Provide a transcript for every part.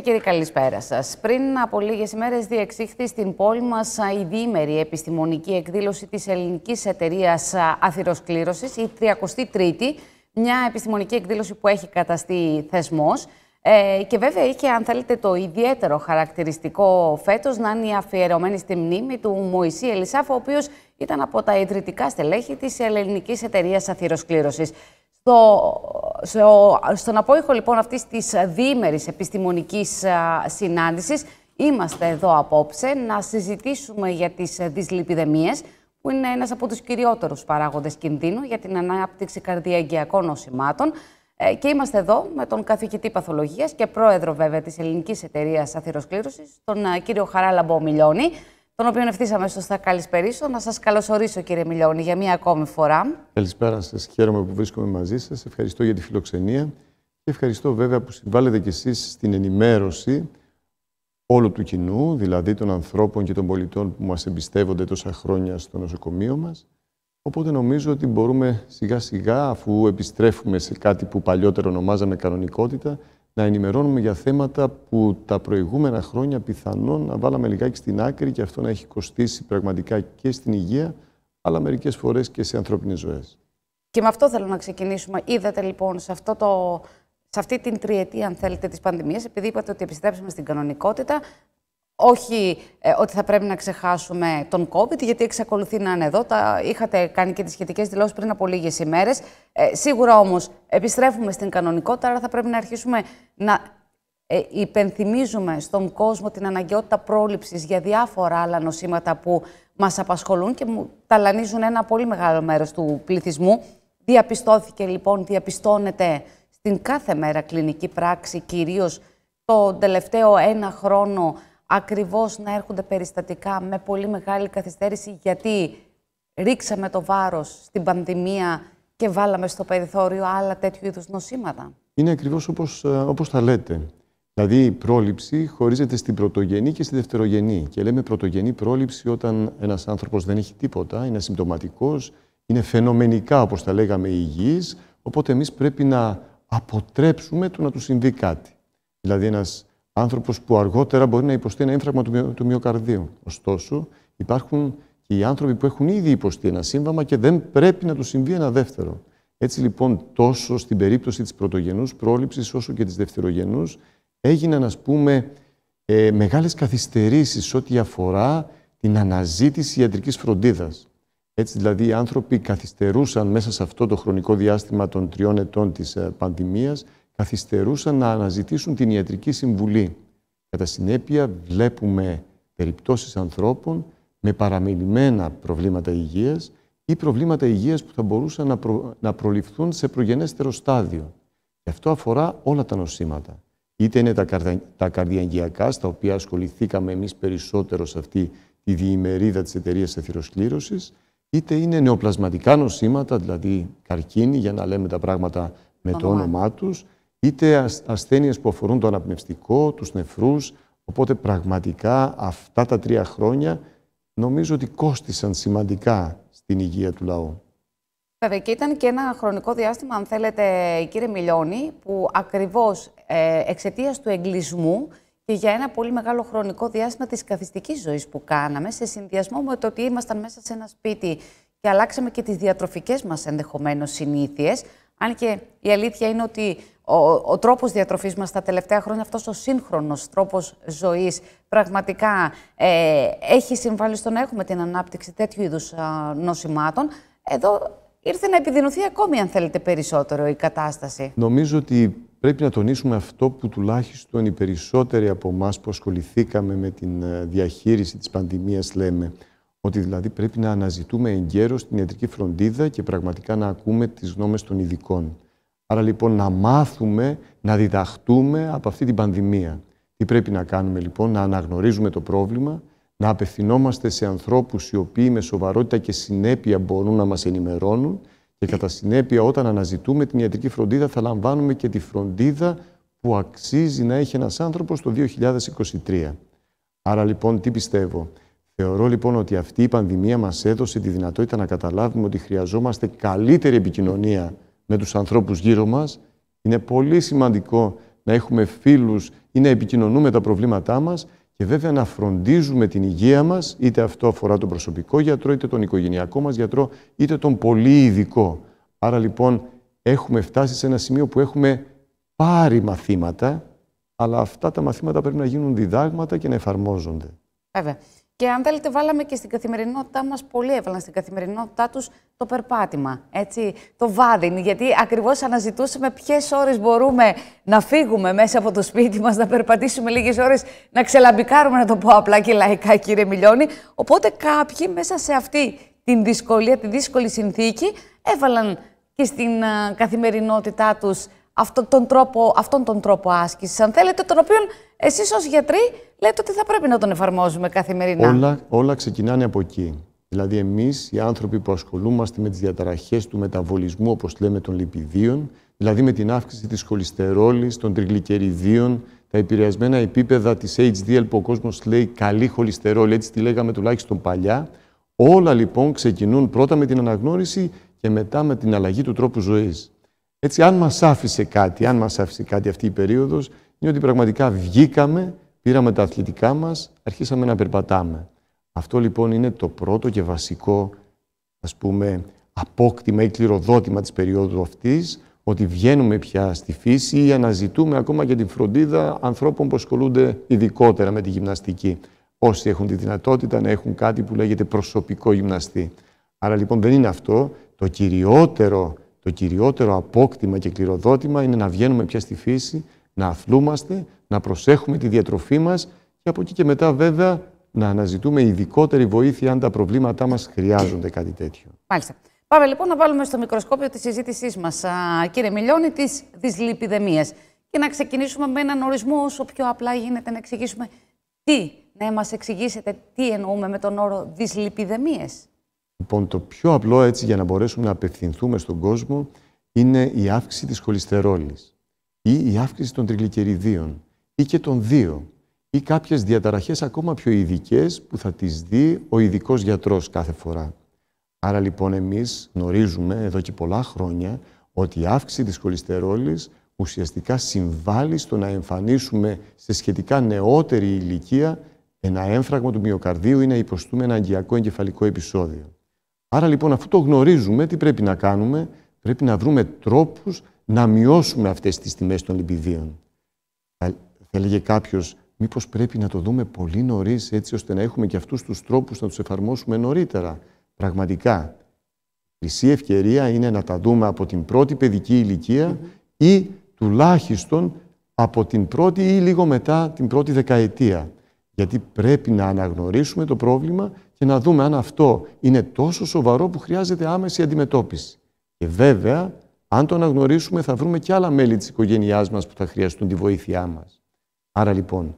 και κύριοι, καλησπέρα σας. Πριν από λίγες ημέρες, διεξήχθη στην πόλη μας η διήμερη επιστημονική εκδήλωση της Ελληνικής Εταιρείας Αθυροσκλήρωσης, η 33η, μια επιστημονική εκδήλωση που έχει καταστεί θεσμός. Ε, και βέβαια είχε, αν θέλετε, το ιδιαίτερο χαρακτηριστικό φέτος να είναι αφιερωμένη στη μνήμη του Μωυσή Ελισάφ, ο οποίος ήταν από τα ιδρυτικά στελέχη της ελληνικής εταιρείας Αθυροσκλήρωσης στον απόϊχο λοιπόν αυτής της διήμερης επιστημονικής συνάντησης είμαστε εδώ απόψε να συζητήσουμε για τις ε, δυσλιπιδεμίες που είναι ένας από τους κυριότερους παράγοντες κινδύνου για την ανάπτυξη καρδιαγκιακών νοσημάτων ε, και είμαστε εδώ με τον καθηγητή παθολογίας και πρόεδρο βέβαια της Ελληνικής Εταιρείας Αθηροσκλήρωσης, τον ε, κύριο Χαράλαμπο Μιλιώνη τον οποίο ευθύσαμε στο στα καλησπερίσω. Να σας καλωσορίσω κύριε Μιλιώνη για μία ακόμη φορά. Καλησπέρα σας. Χαίρομαι που βρίσκομαι μαζί σας. Ευχαριστώ για τη φιλοξενία και ευχαριστώ βέβαια που συμβάλλετε κι εσείς στην ενημέρωση όλου του κοινού, δηλαδή των ανθρώπων και των πολιτών που μας εμπιστεύονται τόσα χρόνια στο νοσοκομείο μας. Οπότε νομίζω ότι μπορούμε σιγά σιγά, αφού επιστρέφουμε σε κάτι που παλιότερο ονομάζαμε κανονικότητα, να ενημερώνουμε για θέματα που τα προηγούμενα χρόνια πιθανόν να βάλαμε λιγάκι στην άκρη και αυτό να έχει κοστίσει πραγματικά και στην υγεία, αλλά μερικές φορές και σε ανθρώπινες ζωές. Και με αυτό θέλω να ξεκινήσουμε. Είδατε λοιπόν σε, αυτό το, σε αυτή την τριετία, αν θέλετε, της πανδημίας, επειδή είπατε ότι επιστρέψαμε στην κανονικότητα, όχι ε, ότι θα πρέπει να ξεχάσουμε τον COVID, γιατί εξακολουθεί να είναι εδώ. Τα είχατε κάνει και τις σχετικές δηλώσεις πριν από λίγες ημέρες. Ε, σίγουρα όμως επιστρέφουμε στην κανονικότητα, αλλά θα πρέπει να αρχίσουμε να ε, υπενθυμίζουμε στον κόσμο την αναγκαιότητα πρόληψης για διάφορα άλλα νοσήματα που μας απασχολούν και μου ταλανίζουν ένα πολύ μεγάλο μέρος του πληθυσμού. Διαπιστώθηκε λοιπόν, διαπιστώνεται στην κάθε μέρα κλινική πράξη, κυρίως το τελευταίο ένα χρόνο ακριβώς να έρχονται περιστατικά με πολύ μεγάλη καθυστέρηση γιατί ρίξαμε το βάρος στην πανδημία και βάλαμε στο περιθώριο άλλα τέτοιου είδους νοσήματα. Είναι ακριβώς ε, όπως, τα λέτε. Δηλαδή η πρόληψη χωρίζεται στην πρωτογενή και στη δευτερογενή. Και λέμε πρωτογενή πρόληψη όταν ένας άνθρωπος δεν έχει τίποτα, είναι συμπτωματικός, είναι φαινομενικά όπως τα λέγαμε υγιής, οπότε εμείς πρέπει να αποτρέψουμε το να του συμβεί κάτι. Δηλαδή ένας άνθρωπος που αργότερα μπορεί να υποστεί ένα ένθραγμα του, του μυοκαρδίου. Ωστόσο, υπάρχουν και οι άνθρωποι που έχουν ήδη υποστεί ένα σύμβαμα και δεν πρέπει να του συμβεί ένα δεύτερο. Έτσι λοιπόν, τόσο στην περίπτωση της πρωτογενούς πρόληψης, όσο και της δευτερογενούς, έγιναν, ας πούμε, ε, μεγάλες καθυστερήσεις ό,τι αφορά την αναζήτηση ιατρικής φροντίδας. Έτσι δηλαδή οι άνθρωποι καθυστερούσαν μέσα σε αυτό το χρονικό διάστημα των τριών ετών της ε, πανδημίας καθυστερούσαν να αναζητήσουν την ιατρική συμβουλή. Κατά συνέπεια βλέπουμε περιπτώσεις ανθρώπων με παραμελημένα προβλήματα υγείας ή προβλήματα υγείας που θα μπορούσαν να, να προληφθούν σε προγενέστερο στάδιο. Και αυτό αφορά όλα τα νοσήματα. Είτε είναι τα, καρδια... τα καρδιαγγειακά, στα οποία ασχοληθήκαμε εμείς περισσότερο σε αυτή τη διημερίδα της εταιρείας εθυροσκλήρωσης, είτε είναι νεοπλασματικά νοσήματα, δηλαδή καρκίνη, για να λέμε τα πράγματα με το όνομά τους, είτε ασθένειες που αφορούν το αναπνευστικό, τους νεφρούς, οπότε πραγματικά αυτά τα τρία χρόνια νομίζω ότι κόστησαν σημαντικά στην υγεία του λαού. Βέβαια και ήταν και ένα χρονικό διάστημα, αν θέλετε κύριε Μιλιώνη, που ακριβώς ε, εξαιτίας του εγκλισμού και για ένα πολύ μεγάλο χρονικό διάστημα της καθιστικής ζωής που κάναμε, σε συνδυασμό με το ότι ήμασταν μέσα σε ένα σπίτι και αλλάξαμε και τις διατροφικές μας ενδεχομένως συνήθειες, αν και η αλήθεια είναι ότι ο, ο τρόπος διατροφής μας τα τελευταία χρόνια, αυτός ο σύγχρονος τρόπος ζωής, πραγματικά ε, έχει συμβάλει στο να έχουμε την ανάπτυξη τέτοιου είδους ε, νοσημάτων. Εδώ ήρθε να επιδεινωθεί ακόμη, αν θέλετε, περισσότερο η κατάσταση. Νομίζω ότι πρέπει να τονίσουμε αυτό που τουλάχιστον οι περισσότεροι από εμάς που ασχοληθήκαμε με την ε, διαχείριση της πανδημίας λέμε. Ότι δηλαδή πρέπει να αναζητούμε εγκαίρως την ιατρική φροντίδα και πραγματικά να ακούμε τις γνώμες των ειδικών. Άρα λοιπόν να μάθουμε, να διδαχτούμε από αυτή την πανδημία. Τι πρέπει να κάνουμε λοιπόν, να αναγνωρίζουμε το πρόβλημα, να απευθυνόμαστε σε ανθρώπους οι οποίοι με σοβαρότητα και συνέπεια μπορούν να μας ενημερώνουν και κατά συνέπεια όταν αναζητούμε την ιατρική φροντίδα θα λαμβάνουμε και τη φροντίδα που αξίζει να έχει ένας άνθρωπος το 2023. Άρα λοιπόν τι πιστεύω, Θεωρώ λοιπόν ότι αυτή η πανδημία μας έδωσε τη δυνατότητα να καταλάβουμε ότι χρειαζόμαστε καλύτερη επικοινωνία με τους ανθρώπους γύρω μας. Είναι πολύ σημαντικό να έχουμε φίλους ή να επικοινωνούμε τα προβλήματά μας και βέβαια να φροντίζουμε την υγεία μας, είτε αυτό αφορά τον προσωπικό γιατρό, είτε τον οικογενειακό μας γιατρό, είτε τον πολύ ειδικό. Άρα λοιπόν έχουμε φτάσει σε ένα σημείο που έχουμε πάρει μαθήματα, αλλά αυτά τα μαθήματα πρέπει να γίνουν διδάγματα και να εφαρμόζονται. Βέβαια. Και αν θέλετε, βάλαμε και στην καθημερινότητά μας, πολύ έβαλαν στην καθημερινότητά τους το περπάτημα, έτσι, το βάδιν. Γιατί ακριβώς αναζητούσαμε ποιες ώρες μπορούμε να φύγουμε μέσα από το σπίτι μας, να περπατήσουμε λίγες ώρες, να ξελαμπικάρουμε, να το πω απλά και λαϊκά, κύριε Μιλιώνη. Οπότε κάποιοι μέσα σε αυτή την δυσκολία, τη δύσκολη συνθήκη, έβαλαν και στην καθημερινότητά τους αυτόν τον τρόπο, τρόπο άσκησης, αν θέλετε, τον οποίο Εσείς ως γιατροί λέτε ότι θα πρέπει να τον εφαρμόζουμε καθημερινά. Όλα, όλα ξεκινάνε από εκεί. Δηλαδή, εμείς οι άνθρωποι που ασχολούμαστε με τις διαταραχές του μεταβολισμού, όπως λέμε, των λιπιδίων, δηλαδή με την αύξηση της χολυστερόλης, των τριγλικεριδίων, τα επηρεασμένα επίπεδα της HDL που ο κόσμος λέει καλή χολυστερόλη, έτσι τη λέγαμε τουλάχιστον παλιά. Όλα λοιπόν ξεκινούν πρώτα με την αναγνώριση και μετά με την αλλαγή του τρόπου ζωής. Έτσι, αν μας άφησε κάτι, αν μας άφησε κάτι αυτή η περίοδος, είναι ότι πραγματικά βγήκαμε, πήραμε τα αθλητικά μας, αρχίσαμε να περπατάμε. Αυτό λοιπόν είναι το πρώτο και βασικό, ας πούμε, απόκτημα ή κληροδότημα της περίοδου αυτής, ότι βγαίνουμε πια στη φύση ή αναζητούμε ακόμα και την φροντίδα ανθρώπων που ασχολούνται ειδικότερα με τη γυμναστική. Όσοι έχουν τη δυνατότητα να έχουν κάτι που λέγεται προσωπικό γυμναστή. Άρα λοιπόν δεν είναι αυτό. Το κυριότερο, το κυριότερο απόκτημα και κληροδότημα είναι να βγαίνουμε πια στη φύση, να αθλούμαστε, να προσέχουμε τη διατροφή μας και από εκεί και μετά βέβαια να αναζητούμε ειδικότερη βοήθεια αν τα προβλήματά μας χρειάζονται κάτι τέτοιο. Μάλιστα. Πάμε λοιπόν να βάλουμε στο μικροσκόπιο τη συζήτησή μας, κύριε Μιλιώνη, τη δυσλιπιδεμία. Και να ξεκινήσουμε με έναν ορισμό όσο πιο απλά γίνεται να εξηγήσουμε τι, να μας εξηγήσετε τι εννοούμε με τον όρο δυσλιπιδεμίες. Λοιπόν, το πιο απλό έτσι για να μπορέσουμε να απευθυνθούμε στον κόσμο είναι η αύξηση της χολυστερόλης ή η αύξηση των τριγλικεριδίων ή και των δύο ή κάποιες διαταραχές ακόμα πιο ειδικές που θα τις δει ο ειδικός γιατρός κάθε φορά. Άρα λοιπόν εμείς γνωρίζουμε εδώ και πολλά χρόνια ότι η αύξηση της χολυστερόλης ουσιαστικά συμβάλλει στο να εμφανίσουμε σε σχετικά νεότερη ηλικία ένα έμφραγμα του μυοκαρδίου ή να υποστούμε ένα αγκιακό εγκεφαλικό επεισόδιο. Άρα λοιπόν αφού το γνωρίζουμε, τι πρέπει να κάνουμε, πρέπει να βρούμε τρόπους να μειώσουμε αυτές τις τιμές των λιπηδίων. Θα, έλεγε κάποιος, μήπως πρέπει να το δούμε πολύ νωρίς, έτσι ώστε να έχουμε και αυτούς τους τρόπους να τους εφαρμόσουμε νωρίτερα. Πραγματικά, η χρυσή ευκαιρία είναι να τα δούμε από την πρώτη παιδική ή τουλάχιστον από την πρώτη ή λίγο μετά την πρώτη δεκαετία. Γιατί πρέπει να αναγνωρίσουμε το πρόβλημα και να δούμε αν αυτό είναι τόσο σοβαρό που χρειάζεται άμεση αντιμετώπιση. Και βέβαια, αν το αναγνωρίσουμε, θα βρούμε και άλλα μέλη της οικογένειάς μας που θα χρειαστούν τη βοήθειά μας. Άρα λοιπόν,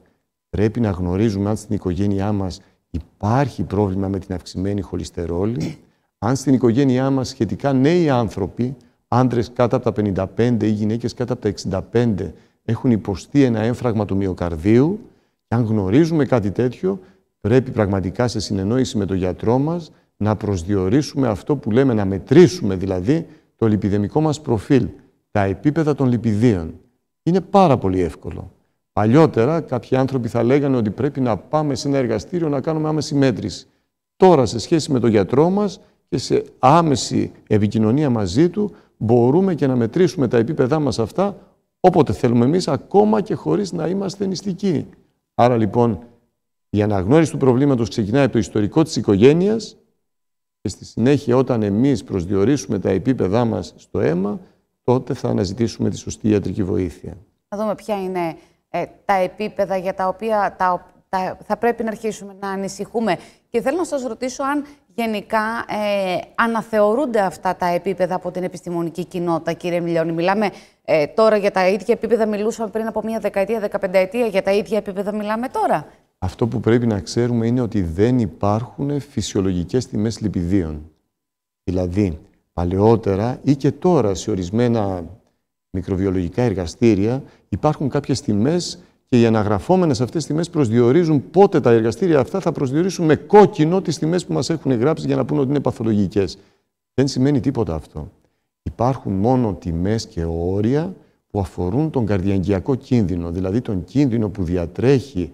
πρέπει να γνωρίζουμε αν στην οικογένειά μας υπάρχει πρόβλημα με την αυξημένη χολυστερόλη, αν στην οικογένειά μας σχετικά νέοι άνθρωποι, άντρες κάτω από τα 55 ή γυναίκες κάτω από τα 65, έχουν υποστεί ένα έμφραγμα του μυοκαρδίου, και αν γνωρίζουμε κάτι τέτοιο, πρέπει πραγματικά σε συνεννόηση με τον γιατρό μας να προσδιορίσουμε αυτό που λέμε, να μετρήσουμε δηλαδή το λιπιδεμικό μας προφίλ, τα επίπεδα των λιπιδίων, είναι πάρα πολύ εύκολο. Παλιότερα κάποιοι άνθρωποι θα λέγανε ότι πρέπει να πάμε σε ένα εργαστήριο να κάνουμε άμεση μέτρηση. Τώρα σε σχέση με τον γιατρό μας και σε άμεση επικοινωνία μαζί του μπορούμε και να μετρήσουμε τα επίπεδά μας αυτά όποτε θέλουμε εμείς ακόμα και χωρίς να είμαστε νηστικοί. Άρα λοιπόν η αναγνώριση του προβλήματος ξεκινάει από το ιστορικό της οικογένειας και στη συνέχεια όταν εμείς προσδιορίσουμε τα επίπεδά μας στο αίμα, τότε θα αναζητήσουμε τη σωστή ιατρική βοήθεια. Θα δούμε ποια είναι ε, τα επίπεδα για τα οποία τα, θα πρέπει να αρχίσουμε να ανησυχούμε. Και θέλω να σας ρωτήσω αν γενικά ε, αναθεωρούνται αυτά τα επίπεδα από την επιστημονική κοινότητα, κύριε Μιλιώνη. Μιλάμε ε, τώρα για τα ίδια επίπεδα, μιλούσαμε πριν από μια δεκαετία, δεκαπενταετία, για τα ίδια επίπεδα μιλάμε τώρα. Αυτό που πρέπει να ξέρουμε είναι ότι δεν υπάρχουν φυσιολογικές τιμές λιπηδίων. Δηλαδή, παλαιότερα ή και τώρα σε ορισμένα μικροβιολογικά εργαστήρια υπάρχουν κάποιες τιμές και οι αναγραφόμενες αυτές τιμές προσδιορίζουν πότε τα εργαστήρια αυτά θα προσδιορίσουν με κόκκινο τις τιμές που μας έχουν γράψει για να πούνε ότι είναι παθολογικές. Δεν σημαίνει τίποτα αυτό. Υπάρχουν μόνο τιμές και όρια που αφορούν τον καρδιαγγειακό κίνδυνο, δηλαδή τον κίνδυνο που διατρέχει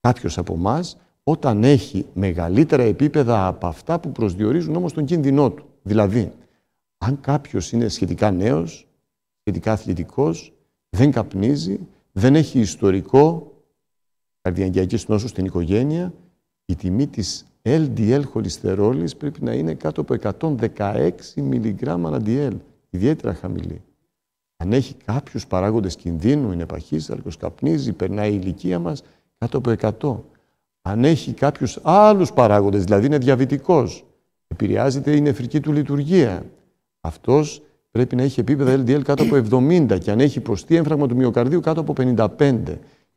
κάποιος από εμάς όταν έχει μεγαλύτερα επίπεδα από αυτά που προσδιορίζουν όμως τον κίνδυνό του. Δηλαδή, αν κάποιος είναι σχετικά νέος, σχετικά αθλητικός, δεν καπνίζει, δεν έχει ιστορικό καρδιαγγειακής νόσου στην οικογένεια, η τιμή της LDL χολυστερόλης πρέπει να είναι κάτω από 116 μιλιγκράμμα LDL, ιδιαίτερα χαμηλή. Αν έχει κάποιους παράγοντες κινδύνου, είναι παχύσαρκος, καπνίζει, περνάει η ηλικία μας, κάτω από 100. Αν έχει κάποιους άλλους παράγοντες, δηλαδή είναι διαβητικός, επηρεάζεται η νεφρική του λειτουργία. Αυτός πρέπει να έχει επίπεδα LDL κάτω από 70 και αν έχει υποστεί έμφραγμα του μυοκαρδίου κάτω από 55.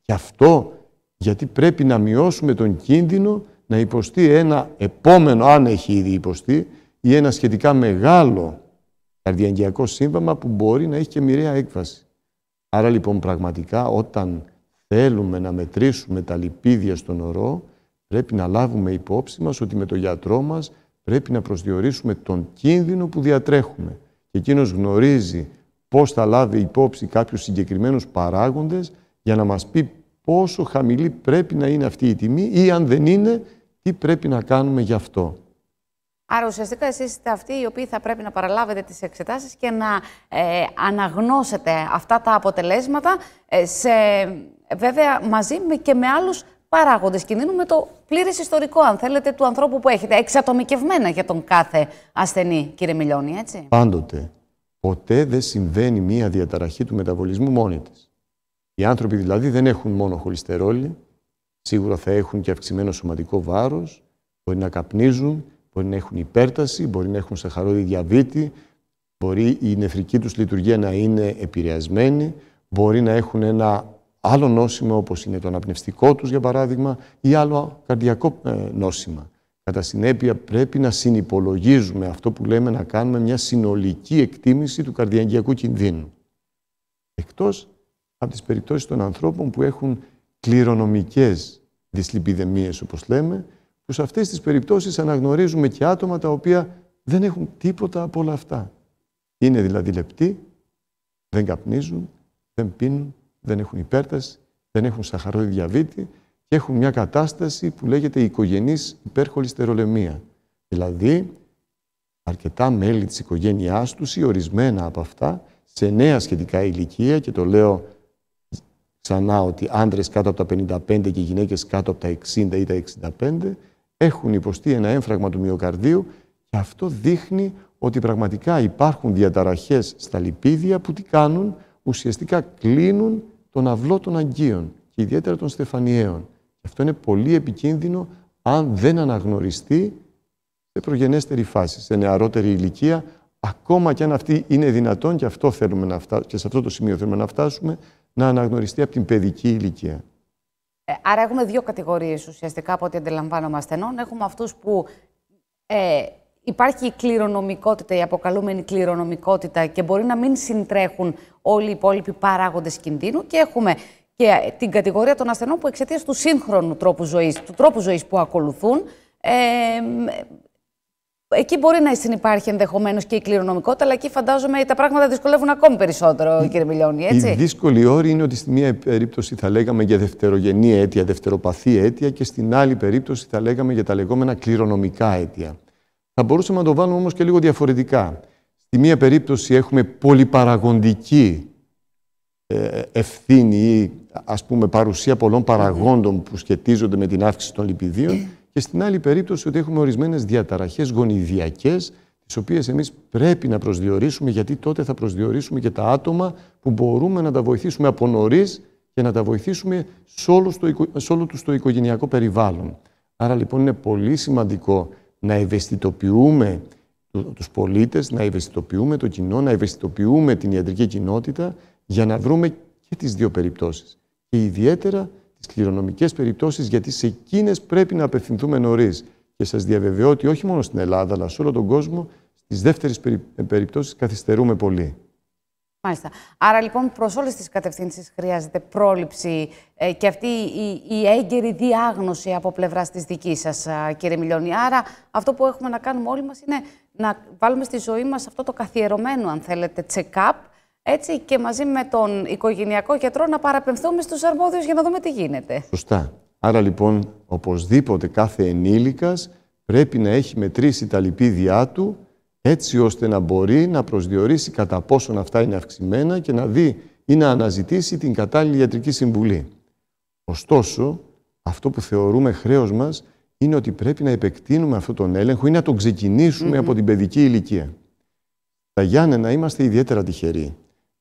Και αυτό γιατί πρέπει να μειώσουμε τον κίνδυνο να υποστεί ένα επόμενο, αν έχει ήδη υποστεί, ή ένα σχετικά μεγάλο καρδιαγγειακό σύμβαμα που μπορεί να έχει και μοιραία έκβαση. Άρα λοιπόν πραγματικά όταν θέλουμε να μετρήσουμε τα λιπίδια στον ορό, πρέπει να λάβουμε υπόψη μας ότι με τον γιατρό μας πρέπει να προσδιορίσουμε τον κίνδυνο που διατρέχουμε. Και εκείνος γνωρίζει πώς θα λάβει υπόψη κάποιους συγκεκριμένους παράγοντες για να μας πει πόσο χαμηλή πρέπει να είναι αυτή η τιμή ή αν δεν είναι, τι πρέπει να κάνουμε γι' αυτό. Άρα ουσιαστικά εσείς είστε αυτοί οι οποίοι θα πρέπει να παραλάβετε τις εξετάσεις και να ε, αναγνώσετε αυτά τα αποτελέσματα ε, σε ε, βέβαια μαζί με και με άλλους παράγοντες κινδύνου, με το πλήρες ιστορικό, αν θέλετε, του ανθρώπου που έχετε. Εξατομικευμένα για τον κάθε ασθενή, κύριε Μιλιώνη, έτσι. Πάντοτε. Ποτέ δεν συμβαίνει μία διαταραχή του μεταβολισμού μόνη της. Οι άνθρωποι δηλαδή δεν έχουν μόνο χολυστερόλη, σίγουρα θα έχουν και αυξημένο σωματικό βάρος, μπορεί να καπνίζουν, μπορεί να έχουν υπέρταση, μπορεί να έχουν σαχαρόδι διαβήτη, μπορεί η νεφρική τους λειτουργία να είναι επηρεασμένη, μπορεί να έχουν ένα άλλο νόσημα όπως είναι το αναπνευστικό τους για παράδειγμα ή άλλο καρδιακό ε, νόσημα. Κατά συνέπεια πρέπει να συνυπολογίζουμε αυτό που λέμε να κάνουμε μια συνολική εκτίμηση του καρδιαγγειακού κινδύνου. Εκτός από τις περιπτώσεις των ανθρώπων που έχουν κληρονομικές δυσλιπιδεμίες όπως λέμε, που σε αυτές τις περιπτώσεις αναγνωρίζουμε και άτομα τα οποία δεν έχουν τίποτα από όλα αυτά. Είναι δηλαδή λεπτοί, δεν καπνίζουν, δεν πίνουν, δεν έχουν υπέρταση, δεν έχουν σαχαρόι διαβήτη και έχουν μια κατάσταση που λέγεται οικογενής υπερχολυστερολεμία. Δηλαδή, αρκετά μέλη της οικογένειάς τους ή ορισμένα από αυτά, σε νέα σχετικά ηλικία, και το λέω ξανά ότι άντρες κάτω από τα 55 και γυναίκες κάτω από τα 60 ή τα 65, έχουν υποστεί ένα έμφραγμα του μυοκαρδίου και αυτό δείχνει ότι πραγματικά υπάρχουν διαταραχές στα λιπίδια που τι κάνουν, ουσιαστικά κλείνουν τον αυλό των Αγγείων και ιδιαίτερα των Στεφανιαίων. Αυτό είναι πολύ επικίνδυνο αν δεν αναγνωριστεί σε προγενέστερη φάση, σε νεαρότερη ηλικία, ακόμα και αν αυτή είναι δυνατόν και, αυτό θέλουμε να και σε αυτό το σημείο θέλουμε να φτάσουμε, να αναγνωριστεί από την παιδική ηλικία. Ε, άρα έχουμε δύο κατηγορίες ουσιαστικά από ό,τι αντιλαμβάνομαι ασθενών. Έχουμε αυτούς που ε, υπάρχει η κληρονομικότητα, η αποκαλούμενη κληρονομικότητα και μπορεί να μην συντρέχουν όλοι οι υπόλοιποι παράγοντες κινδύνου. Και έχουμε και ε, την κατηγορία των ασθενών που εξαιτίας του σύγχρονου τρόπου ζωής, του τρόπου ζωής που ακολουθούν, ε, εκεί μπορεί να συνεπάρχει ενδεχομένως και η κληρονομικότητα, αλλά εκεί φαντάζομαι τα πράγματα δυσκολεύουν ακόμη περισσότερο, κύριε Μιλιώνη. Έτσι. Η δύσκολη όρη είναι ότι στη μία περίπτωση θα λέγαμε για δευτερογενή αίτια, δευτεροπαθή αίτια και στην άλλη περίπτωση θα λέγαμε για τα λεγόμενα κληρονομικά αίτια. Θα μπορούσαμε να το βάλουμε όμως και λίγο διαφορετικά. Στη μία περίπτωση έχουμε πολυπαραγοντική ε, ευθύνη ή ας πούμε παρουσία πολλών παραγόντων που σχετίζονται με την αύξηση των λιπιδίων και στην άλλη περίπτωση ότι έχουμε ορισμένες διαταραχές γονιδιακές τις οποίες εμείς πρέπει να προσδιορίσουμε γιατί τότε θα προσδιορίσουμε και τα άτομα που μπορούμε να τα βοηθήσουμε από νωρίς και να τα βοηθήσουμε σε όλο, σε το οικογενειακό περιβάλλον. Άρα λοιπόν είναι πολύ σημαντικό να ευαισθητοποιούμε τους πολίτες, να ευαισθητοποιούμε το κοινό, να ευαισθητοποιούμε την ιατρική κοινότητα για να βρούμε και τις δύο περιπτώσεις. Και ιδιαίτερα τις κληρονομικές περιπτώσεις, γιατί σε εκείνες πρέπει να απευθυνθούμε νωρίς. Και σας διαβεβαιώ ότι όχι μόνο στην Ελλάδα, αλλά σε όλο τον κόσμο, στις δεύτερες ε, περιπτώσεις καθυστερούμε πολύ. Μάλιστα. Άρα λοιπόν προς όλες τις κατευθύνσεις χρειάζεται πρόληψη ε, και αυτή η, η έγκαιρη διάγνωση από πλευράς της δικής σας, κύριε Μιλιώνη. Άρα αυτό που έχουμε να κάνουμε όλοι μας είναι να βάλουμε στη ζωή μας αυτό το καθιερωμένο, αν θέλετε, check-up. Έτσι και μαζί με τον οικογενειακό γιατρό να παραπεμφθούμε στους αρμόδιους για να δούμε τι γίνεται. Σωστά. Άρα λοιπόν, οπωσδήποτε κάθε ενήλικας πρέπει να έχει μετρήσει τα λιπίδια του έτσι ώστε να μπορεί να προσδιορίσει κατά πόσον αυτά είναι αυξημένα και να δει ή να αναζητήσει την κατάλληλη ιατρική συμβουλή. Ωστόσο, αυτό που θεωρούμε χρέος μας είναι ότι πρέπει να επεκτείνουμε αυτόν τον έλεγχο ή να τον ξεκινησουμε από την παιδική ηλικία. Τα Γιάννενα είμαστε ιδιαίτερα τυχεροί.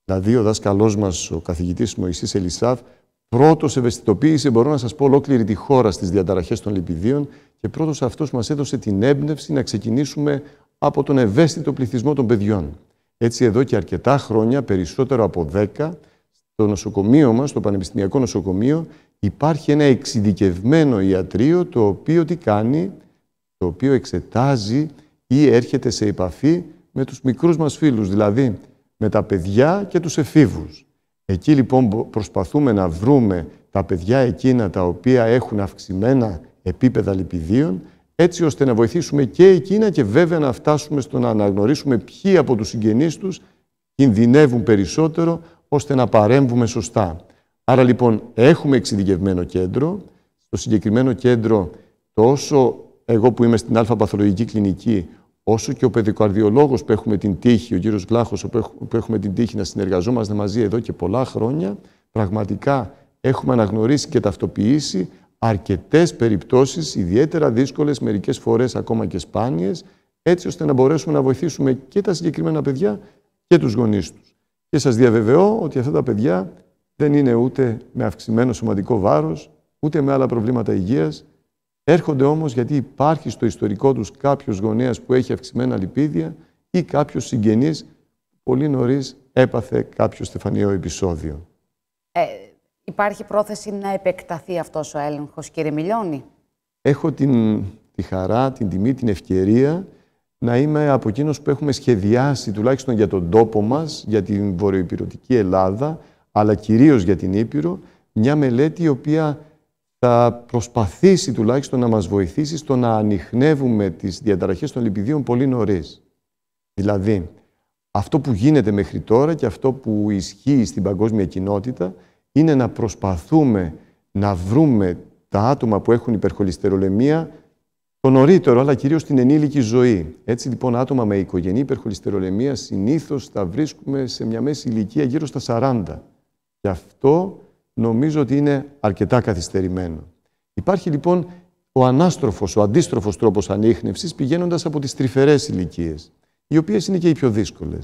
Δηλαδή, ο δάσκαλός μας, ο καθηγητής Μωησή Ελισάβ, πρώτος ευαισθητοποίησε, μπορώ να σας πω, ολόκληρη τη χώρα στις διαταραχές των λιπηδίων και πρώτος αυτός μας έδωσε την έμπνευση να ξεκινήσουμε από τον ευαίσθητο πληθυσμό των παιδιών. Έτσι εδώ και αρκετά χρόνια, περισσότερο από 10, στο νοσοκομείο μας, στο Πανεπιστημιακό Νοσοκομείο, υπάρχει ένα εξειδικευμένο ιατρείο το οποίο τι κάνει, το οποίο εξετάζει ή έρχεται σε επαφή με τους μικρούς μας φίλους, δηλαδή με τα παιδιά και τους εφήβους. Εκεί λοιπόν προσπαθούμε να βρούμε τα παιδιά εκείνα τα οποία έχουν αυξημένα επίπεδα λιπιδίων, έτσι ώστε να βοηθήσουμε και εκείνα και βέβαια να φτάσουμε στο να αναγνωρίσουμε ποιοι από τους συγγενείς τους κινδυνεύουν περισσότερο ώστε να παρέμβουμε σωστά. Άρα λοιπόν έχουμε εξειδικευμένο κέντρο. Στο συγκεκριμένο κέντρο τόσο εγώ που είμαι στην αλφα-παθολογική κλινική όσο και ο παιδικοαρδιολόγος που έχουμε την τύχη, ο κύριος Βλάχος που έχουμε την τύχη να συνεργαζόμαστε μαζί εδώ και πολλά χρόνια, πραγματικά έχουμε αναγνωρίσει και ταυτοποιήσει αρκετές περιπτώσεις, ιδιαίτερα δύσκολες, μερικές φορές ακόμα και σπάνιες, έτσι ώστε να μπορέσουμε να βοηθήσουμε και τα συγκεκριμένα παιδιά και τους γονείς τους. Και σας διαβεβαιώ ότι αυτά τα παιδιά δεν είναι ούτε με αυξημένο σωματικό βάρος, ούτε με άλλα προβλήματα υγείας. Έρχονται όμως γιατί υπάρχει στο ιστορικό τους κάποιος γονέας που έχει αυξημένα λιπίδια ή κάποιος συγγενής που πολύ νωρίς έπαθε κάποιο στεφανιαίο επεισόδιο. Ε, Υπάρχει πρόθεση να επεκταθεί αυτός ο έλεγχος, κύριε Μιλιώνη. Έχω την, τη χαρά, την τιμή, την ευκαιρία να είμαι από εκείνους που έχουμε σχεδιάσει, τουλάχιστον για τον τόπο μας, για την βορειοϊπηρωτική Ελλάδα, αλλά κυρίως για την Ήπειρο, μια μελέτη η οποία θα προσπαθήσει τουλάχιστον να μας βοηθήσει στο να ανοιχνεύουμε τις διαταραχές των λιπιδίων πολύ νωρίς. Δηλαδή, αυτό που γίνεται μέχρι τώρα και αυτό που ισχύει στην παγκόσμια κοινότητα είναι να προσπαθούμε να βρούμε τα άτομα που έχουν υπερχολυστερολεμία το νωρίτερο, αλλά κυρίως στην ενήλικη ζωή. Έτσι λοιπόν, άτομα με οικογενή υπερχολυστερολεμία συνήθως τα βρίσκουμε σε μια μέση ηλικία γύρω στα 40. Γι' αυτό νομίζω ότι είναι αρκετά καθυστερημένο. Υπάρχει λοιπόν ο ανάστροφος, ο αντίστροφος τρόπος ανείχνευσης πηγαίνοντας από τις τρυφερές ηλικίες, οι οποίες είναι και οι πιο δύσκολες.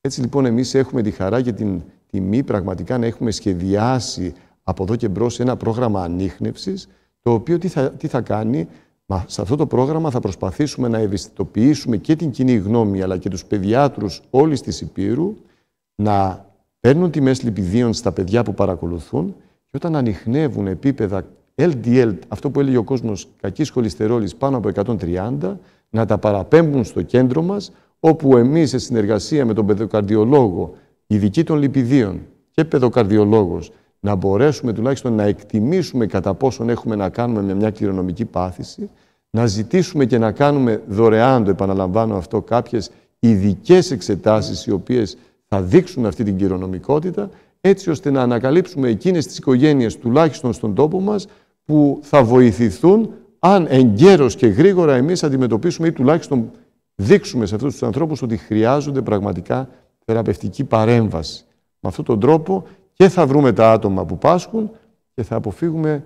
Έτσι λοιπόν εμείς έχουμε τη χαρά και την μη πραγματικά να έχουμε σχεδιάσει από εδώ και μπρος ένα πρόγραμμα ανείχνευσης, το οποίο τι θα, τι θα κάνει, μα σε αυτό το πρόγραμμα θα προσπαθήσουμε να ευαισθητοποιήσουμε και την κοινή γνώμη, αλλά και τους παιδιάτρους όλης της Υπήρου, να παίρνουν τιμές λιπηδίων στα παιδιά που παρακολουθούν και όταν ανοιχνεύουν επίπεδα LDL, αυτό που έλεγε ο κόσμος κακής χολυστερόλης πάνω από 130, να τα παραπέμπουν στο κέντρο μας, όπου εμείς σε συνεργασία με τον παιδοκαρδιολόγο ειδικοί των λιπηδίων και παιδοκαρδιολόγος, να μπορέσουμε τουλάχιστον να εκτιμήσουμε κατά πόσον έχουμε να κάνουμε με μια κληρονομική πάθηση, να ζητήσουμε και να κάνουμε δωρεάν, το επαναλαμβάνω αυτό, κάποιες ειδικές εξετάσεις οι οποίες θα δείξουν αυτή την κληρονομικότητα, έτσι ώστε να ανακαλύψουμε εκείνες τις οικογένειες, τουλάχιστον στον τόπο μας, που θα βοηθηθούν αν εγκαίρως και γρήγορα εμείς αντιμετωπίσουμε ή τουλάχιστον δείξουμε σε αυτούς τους ανθρώπους ότι χρειάζονται πραγματικά θεραπευτική παρέμβαση. Με αυτόν τον τρόπο και θα βρούμε τα άτομα που πάσχουν και θα αποφύγουμε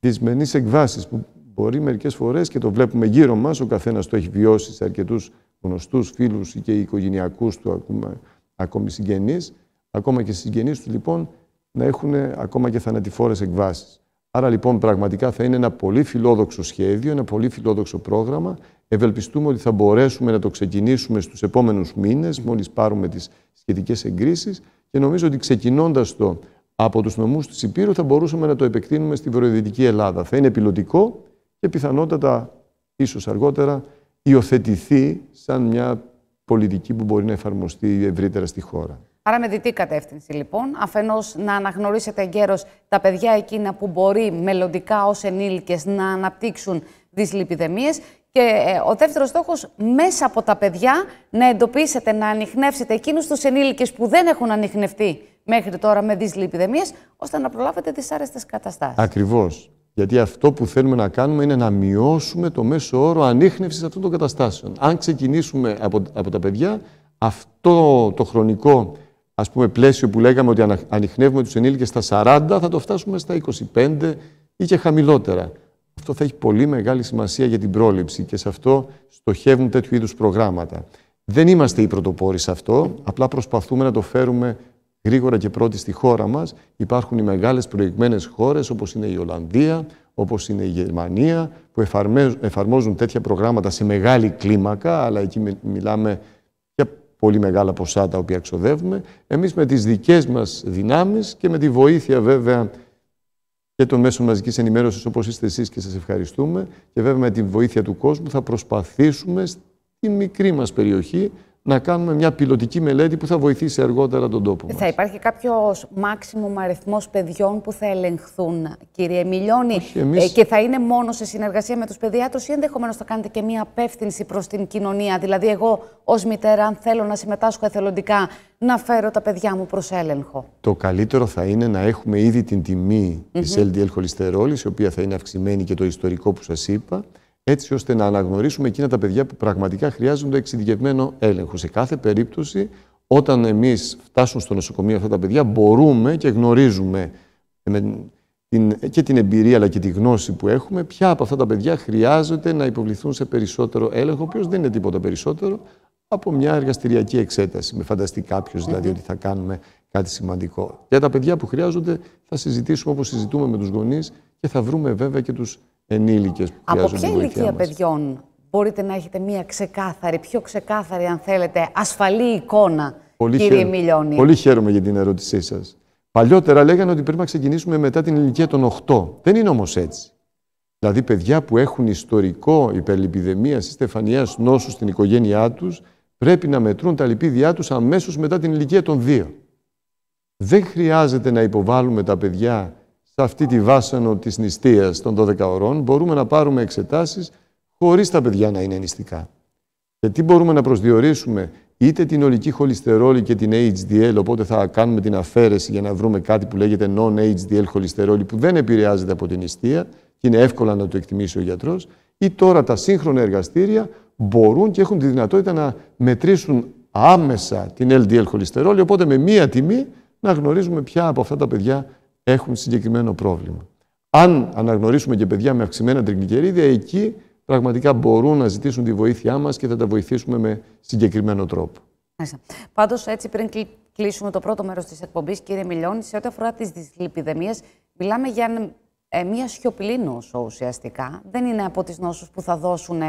δυσμενείς εκβάσεις που μπορεί μερικές φορές και το βλέπουμε γύρω μας, ο καθένας το έχει βιώσει σε αρκετούς γνωστούς φίλους και οικογενειακούς του, ακόμα, ακόμη συγγενείς, ακόμα και συγγενείς τους λοιπόν, να έχουν ακόμα και θανατηφόρες εκβάσεις. Άρα λοιπόν πραγματικά θα είναι ένα πολύ φιλόδοξο σχέδιο, ένα πολύ φιλόδοξο πρόγραμμα. Ευελπιστούμε ότι θα μπορέσουμε να το ξεκινήσουμε στους επόμενους μήνες, μόλις πάρουμε τις σχετικές εγκρίσεις και νομίζω ότι ξεκινώντας το από τους νομούς της Υπήρου θα μπορούσαμε να το επεκτείνουμε στη βορειοδυτική Ελλάδα. Θα είναι πιλωτικό και πιθανότατα ίσως αργότερα υιοθετηθεί σαν μια πολιτική που μπορεί να εφαρμοστεί ευρύτερα στη χώρα. Άρα με δυτή κατεύθυνση λοιπόν, αφενός να αναγνωρίσετε εγκαίρως τα παιδιά εκείνα που μπορεί μελλοντικά ως ενήλικες να αναπτύξουν δυσλιπιδεμίες και ε, ο δεύτερος στόχος μέσα από τα παιδιά να εντοπίσετε, να ανοιχνεύσετε εκείνους τους ενήλικες που δεν έχουν ανοιχνευτεί μέχρι τώρα με δυσλιπιδεμίες, ώστε να προλάβετε τις άρεστες καταστάσεις. Ακριβώς. Γιατί αυτό που θέλουμε να κάνουμε είναι να μειώσουμε το μέσο όρο ανείχνευσης αυτών των καταστάσεων. Αν ξεκινήσουμε από, από τα παιδιά, αυτό το χρονικό ας πούμε, πλαίσιο που λέγαμε ότι ανοιχνεύουμε τους ενήλικες στα 40, θα το φτάσουμε στα 25 ή και χαμηλότερα. Αυτό θα έχει πολύ μεγάλη σημασία για την πρόληψη και σε αυτό στοχεύουν τέτοιου είδους προγράμματα. Δεν είμαστε οι πρωτοπόροι σε αυτό, απλά προσπαθούμε να το φέρουμε γρήγορα και πρώτοι στη χώρα μας. Υπάρχουν οι μεγάλες προηγμένες χώρες όπως είναι η Ολλανδία, όπως είναι η Γερμανία, που εφαρμόζουν τέτοια προγράμματα σε μεγάλη κλίμακα, αλλά εκεί μιλάμε πολύ μεγάλα ποσά τα οποία ξοδεύουμε. Εμείς με τις δικές μας δυνάμεις και με τη βοήθεια βέβαια και των μέσων μαζικής ενημέρωσης όπως είστε εσείς και σας ευχαριστούμε και βέβαια με τη βοήθεια του κόσμου θα προσπαθήσουμε στη μικρή μας περιοχή να κάνουμε μια πιλωτική μελέτη που θα βοηθήσει αργότερα τον τόπο μας. Θα υπάρχει κάποιος μάξιμουμ αριθμός παιδιών που θα ελεγχθούν, κύριε Μιλιώνη, ε, και θα είναι μόνο σε συνεργασία με τους παιδιάτρους ή ενδεχομένως θα κάνετε και μια απεύθυνση προς την κοινωνία. Δηλαδή εγώ ως μητέρα, αν θέλω να συμμετάσχω εθελοντικά, να φέρω τα παιδιά μου προς έλεγχο. Το καλύτερο θα είναι να έχουμε ήδη την τιμή mm της LDL χολυστερόλης, η οποία θα είναι αυξημένη και το ιστορικό που σας είπα, έτσι ώστε να αναγνωρίσουμε εκείνα τα παιδιά που πραγματικά χρειάζονται εξειδικευμένο έλεγχο. Σε κάθε περίπτωση, όταν εμείς φτάσουν στο νοσοκομείο αυτά τα παιδιά, μπορούμε και γνωρίζουμε και την εμπειρία αλλά και τη γνώση που έχουμε, ποια από αυτά τα παιδιά χρειάζεται να υποβληθούν σε περισσότερο έλεγχο, ο οποίος δεν είναι τίποτα περισσότερο από μια εργαστηριακή εξέταση. Με φανταστεί κάποιος δηλαδή ότι θα κάνουμε κάτι σημαντικό. Για τα παιδιά που χρειάζονται, θα συζητήσουμε όπως συζητούμε με τους γονείς και θα βρούμε βέβαια και τους ενήλικες που Από ποια ηλικία μας. παιδιών μπορείτε να έχετε μία ξεκάθαρη, πιο ξεκάθαρη αν θέλετε, ασφαλή εικόνα, πολύ κύριε χαίρο... Μιλιώνη. Πολύ χαίρομαι για την ερώτησή σας. Παλιότερα λέγανε ότι πρέπει να ξεκινήσουμε μετά την ηλικία των 8. Δεν είναι όμως έτσι. Δηλαδή παιδιά που έχουν ιστορικό υπερλιπιδεμίας ή στεφανιάς νόσους στην οικογένειά τους, πρέπει να μετρούν τα λιπίδια τους αμέσως μετά την ηλικία των 2. Δεν χρειάζεται να υποβάλουμε τα παιδιά σε αυτή τη βάσανο της νηστείας των 12 ωρών, μπορούμε να πάρουμε εξετάσεις χωρίς τα παιδιά να είναι νηστικά. Και τι μπορούμε να προσδιορίσουμε είτε την ολική χολυστερόλη και την HDL, οπότε θα κάνουμε την αφαίρεση για να βρούμε κάτι που λέγεται non-HDL χολυστερόλη που δεν επηρεάζεται από την νηστεία και είναι εύκολα να το εκτιμήσει ο γιατρός, ή τώρα τα σύγχρονα εργαστήρια μπορούν και έχουν τη δυνατότητα να μετρήσουν άμεσα την LDL χολυστερόλη, οπότε με μία τιμή να γνωρίζουμε ποια από αυτά τα παιδιά έχουν συγκεκριμένο πρόβλημα. Αν αναγνωρίσουμε και παιδιά με αυξημένα τριγλυκερίδια, εκεί πραγματικά μπορούν να ζητήσουν τη βοήθειά μας και θα τα βοηθήσουμε με συγκεκριμένο τρόπο. Πάντως έτσι πριν κλείσουμε το πρώτο μέρος της εκπομπής, κύριε Μιλιώνη, σε ό,τι αφορά τις δυσλιπιδεμίες, μιλάμε για ε, μια σιωπηλή νόσο ουσιαστικά. Δεν είναι από τις νόσους που θα δώσουν,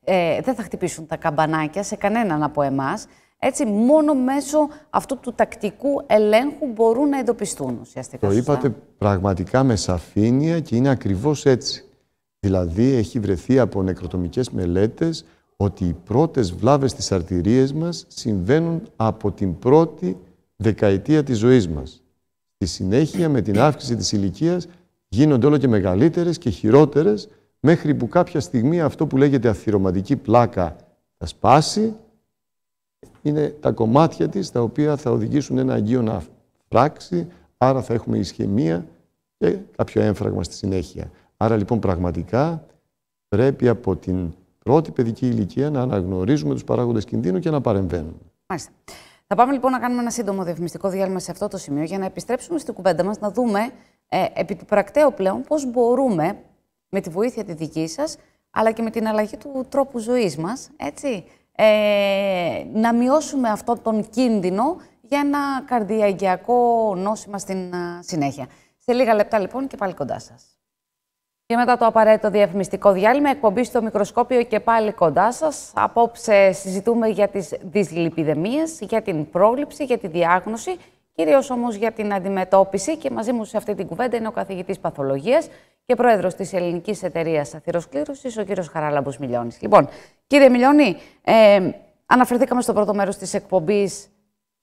ε, δεν θα χτυπήσουν τα καμπανάκια σε κανέναν από εμάς. Έτσι, μόνο μέσω αυτού του τακτικού ελέγχου μπορούν να εντοπιστούν ουσιαστικά. Το είπατε πραγματικά με σαφήνεια και είναι ακριβώς έτσι. Δηλαδή, έχει βρεθεί από νεκροτομικές μελέτες ότι οι πρώτες βλάβες στις αρτηρίες μας συμβαίνουν από την πρώτη δεκαετία της ζωής μας. Στη συνέχεια, με την αύξηση της ηλικίας γίνονται όλο και μεγαλύτερες και χειρότερες μέχρι που κάποια στιγμή αυτό που λέγεται αθυρωματική πλάκα θα σπάσει είναι τα κομμάτια της τα οποία θα οδηγήσουν ένα αγγείο να πράξει, άρα θα έχουμε ισχυμία και κάποιο έμφραγμα στη συνέχεια. Άρα λοιπόν πραγματικά πρέπει από την πρώτη παιδική ηλικία να αναγνωρίζουμε τους παράγοντες κινδύνου και να παρεμβαίνουμε. Μάλιστα. Θα πάμε λοιπόν να κάνουμε ένα σύντομο διαφημιστικό διάλειμμα σε αυτό το σημείο για να επιστρέψουμε στην κουβέντα μας, να δούμε ε, επί του πρακτέου πλέον πώς μπορούμε με τη βοήθεια τη δική σας αλλά και με την αλλαγή του τρόπου ζωής μας, έτσι, ε, να μειώσουμε αυτό τον κίνδυνο για ένα καρδιαγιακό νόσημα στην συνέχεια. Σε λίγα λεπτά λοιπόν και πάλι κοντά σας. Και μετά το απαραίτητο διαφημιστικό διάλειμμα, εκπομπή στο μικροσκόπιο και πάλι κοντά σας. Απόψε συζητούμε για τις δυσλιπιδεμίες, για την πρόληψη, για τη διάγνωση Κυρίως όμως για την αντιμετώπιση και μαζί μου σε αυτή την κουβέντα είναι ο καθηγητής Παθολογίας και πρόεδρος της Ελληνικής Εταιρείας Αθυροσκλήρωσης, ο κύριος Χαράλαμπος Μιλιώνης. Λοιπόν, κύριε Μιλιώνη, ε, αναφερθήκαμε στο πρώτο μέρος της εκπομπής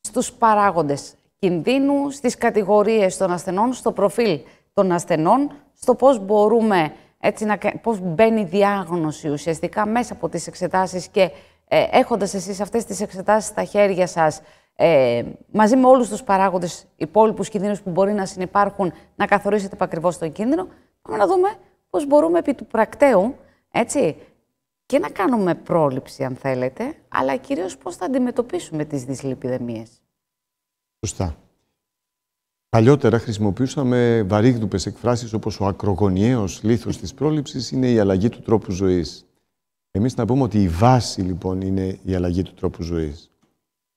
στους παράγοντες κινδύνου, στις κατηγορίες των ασθενών, στο προφίλ των ασθενών, στο πώς μπορούμε έτσι, να, πώς μπαίνει η διάγνωση ουσιαστικά μέσα από τις εξετάσεις και ε, έχοντας εσείς αυτές τις εξετάσεις στα χέρια σας, ε, μαζί με όλους τους παράγοντες υπόλοιπους κινδύνους που μπορεί να συνεπάρχουν, να καθορίσετε ακριβώς τον κίνδυνο, πάμε να δούμε πώς μπορούμε επί του πρακτέου, έτσι, και να κάνουμε πρόληψη αν θέλετε, αλλά κυρίως πώς θα αντιμετωπίσουμε τις δυσλιπιδεμίες. Σωστά. Παλιότερα χρησιμοποιούσαμε βαρύγδουπες εκφράσεις όπως ο ακρογωνιαίος λίθος της πρόληψης είναι η αλλαγή του τρόπου ζωής. Εμείς να πούμε ότι η βάση λοιπόν είναι η αλλαγή του τρόπου ζωής.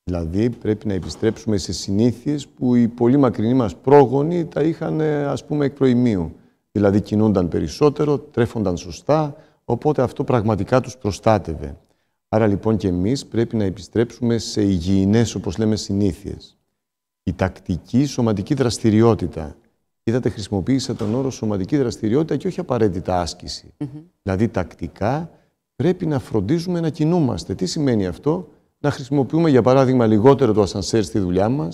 Δηλαδή πρέπει να επιστρέψουμε σε συνήθειες που οι πολύ μακρινοί μας πρόγονοι τα είχαν ε, ας πούμε εκ προημίου. Δηλαδή κινούνταν περισσότερο, τρέφονταν σωστά, οπότε αυτό πραγματικά τους προστάτευε. Άρα λοιπόν και εμείς πρέπει να επιστρέψουμε σε υγιεινές όπως λέμε συνήθειες. Η τακτική σωματική δραστηριότητα. Είδατε χρησιμοποίησα τον όρο σωματική δραστηριότητα και όχι απαραίτητα άσκηση. Δηλαδή τακτικά πρέπει να φροντίζουμε να κινούμαστε. Τι σημαίνει αυτό, να χρησιμοποιούμε για παράδειγμα λιγότερο το ασανσέρ στη δουλειά μας,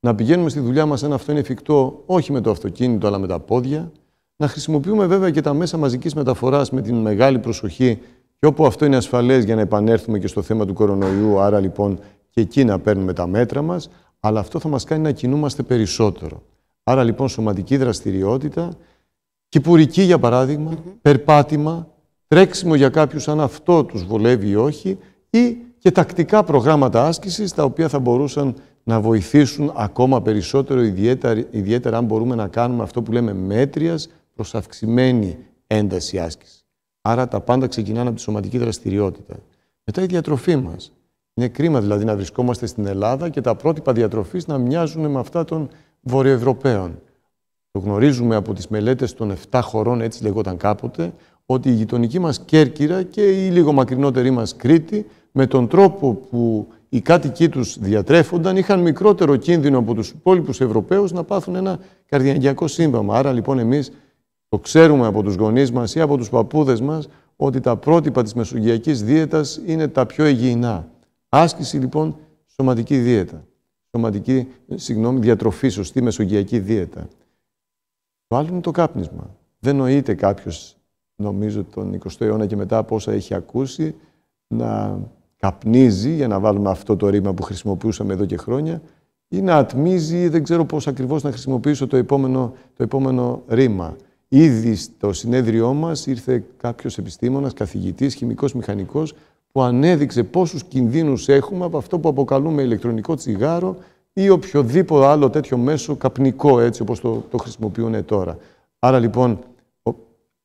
να πηγαίνουμε στη δουλειά μας αν αυτό είναι εφικτό, όχι με το αυτοκίνητο αλλά με τα πόδια, να χρησιμοποιούμε βέβαια και τα μέσα μαζικής μεταφοράς με την μεγάλη προσοχή και όπου αυτό είναι ασφαλές για να επανέλθουμε και στο θέμα του κορονοϊού, άρα λοιπόν και εκεί να παίρνουμε τα μέτρα μας, αλλά αυτό θα μας κάνει να κινούμαστε περισσότερο. Άρα λοιπόν σωματική δραστηριότητα, κυπουρική για παράδειγμα, περπάτημα, τρέξιμο για κάποιους αν αυτό τους βολεύει ή όχι, ή και τακτικά προγράμματα άσκησης, τα οποία θα μπορούσαν να βοηθήσουν ακόμα περισσότερο, ιδιαίτερα, ιδιαίτερα αν μπορούμε να κάνουμε αυτό που λέμε μέτριας προς αυξημένη ένταση άσκησης. Άρα τα πάντα ξεκινάνε από τη σωματική δραστηριότητα. Μετά η διατροφή μας. Είναι κρίμα δηλαδή να βρισκόμαστε στην Ελλάδα και τα πρότυπα διατροφής να μοιάζουν με αυτά των Βορειοευρωπαίων. Το γνωρίζουμε από τις μελέτες των 7 χωρών, έτσι λεγόταν κάποτε, ότι η γειτονική μας Κέρκυρα και η λίγο μακρινότερη μας Κρήτη με τον τρόπο που οι κάτοικοί τους διατρέφονταν είχαν μικρότερο κίνδυνο από τους υπόλοιπους Ευρωπαίους να πάθουν ένα καρδιαγγειακό σύμπαμα. Άρα λοιπόν εμείς το ξέρουμε από τους γονείς μας ή από τους παππούδες μας ότι τα πρότυπα της μεσογειακής δίαιτας είναι τα πιο υγιεινά. Άσκηση λοιπόν σωματική δίαιτα. Σωματική, ε, συγγνώμη, διατροφή, σωστή μεσογειακή δίαιτα. Το άλλο είναι το κάπνισμα. Δεν νοείται κάποιος νομίζω τον 20ο αιώνα και μετά από όσα έχει ακούσει να καπνίζει, για να βάλουμε αυτό το ρήμα που χρησιμοποιούσαμε εδώ και χρόνια, ή να ατμίζει, δεν ξέρω πώς ακριβώς να χρησιμοποιήσω το επόμενο, το επόμενο ρήμα. Ήδη στο συνέδριό μας ήρθε κάποιος επιστήμονας, καθηγητής, χημικός, μηχανικός, που ανέδειξε πόσους κινδύνους έχουμε από αυτό που αποκαλούμε ηλεκτρονικό τσιγάρο ή οποιοδήποτε άλλο τέτοιο μέσο καπνικό, έτσι όπως το, το χρησιμοποιούν τώρα. Άρα λοιπόν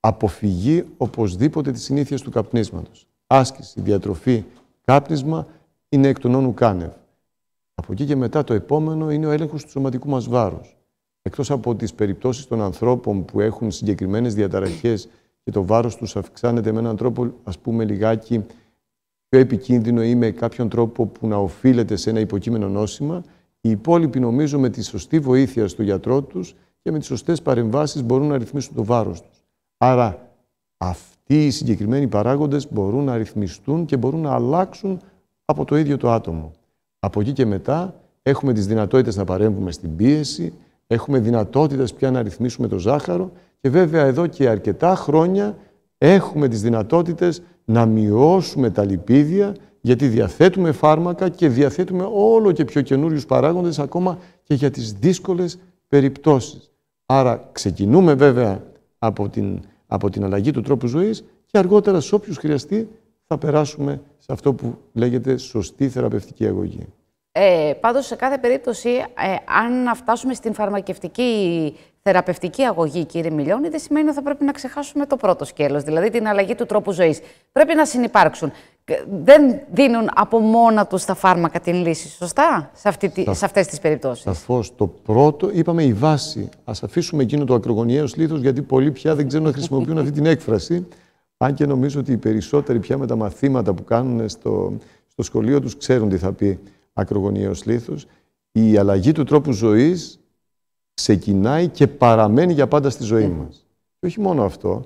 αποφυγή οπωσδήποτε της συνήθειας του καπνίσματος. Άσκηση, διατροφή, κάπνισμα είναι εκ των όνου κάνευ. Από εκεί και μετά το επόμενο είναι ο έλεγχος του σωματικού μας βάρους. Εκτός από τις περιπτώσεις των ανθρώπων που έχουν συγκεκριμένες διαταραχές και το βάρος τους αυξάνεται με έναν τρόπο, ας πούμε, λιγάκι πιο επικίνδυνο ή με κάποιον τρόπο που να οφείλεται σε ένα υποκείμενο νόσημα, οι υπόλοιποι νομίζω με τη σωστή βοήθεια στο γιατρό τους και με τις σωστές παρεμβάσεις μπορούν να ρυθμίσουν το βάρος τους. Άρα αυτοί οι συγκεκριμένοι παράγοντες μπορούν να ρυθμιστούν και μπορούν να αλλάξουν από το ίδιο το άτομο. Από εκεί και μετά έχουμε τις δυνατότητες να παρέμβουμε στην πίεση, έχουμε δυνατότητες πια να ρυθμίσουμε το ζάχαρο και βέβαια εδώ και αρκετά χρόνια έχουμε τις δυνατότητες να μειώσουμε τα λιπίδια γιατί διαθέτουμε φάρμακα και διαθέτουμε όλο και πιο καινούριους παράγοντες ακόμα και για τις δύσκολες περιπτώσεις. Άρα ξεκινούμε βέβαια από την, από την αλλαγή του τρόπου ζωής και αργότερα σε όποιους χρειαστεί θα περάσουμε σε αυτό που λέγεται σωστή θεραπευτική αγωγή. Ε, πάντως, σε κάθε περίπτωση, ε, αν φτάσουμε στην φαρμακευτική θεραπευτική αγωγή, κύριε Μιλιώνη, δεν σημαίνει ότι θα πρέπει να ξεχάσουμε το πρώτο σκέλος, δηλαδή την αλλαγή του τρόπου ζωής Πρέπει να συνεπάρξουν δεν δίνουν από μόνα τους τα φάρμακα την λύση, σωστά, σε, αυτή, τι σε αυτές τις περιπτώσεις. Σαφώς. Το πρώτο, είπαμε η βάση. Ας αφήσουμε εκείνο το ακρογωνιαίο λίθος, γιατί πολλοί πια δεν ξέρουν να χρησιμοποιούν αυτή την έκφραση. Αν και νομίζω ότι οι περισσότεροι πια με τα μαθήματα που κάνουν στο, στο σχολείο τους ξέρουν τι θα πει ακρογωνιαίος λίθος. Η αλλαγή του τρόπου ζωής ξεκινάει και παραμένει για πάντα στη ζωή μας. Και όχι μόνο αυτό,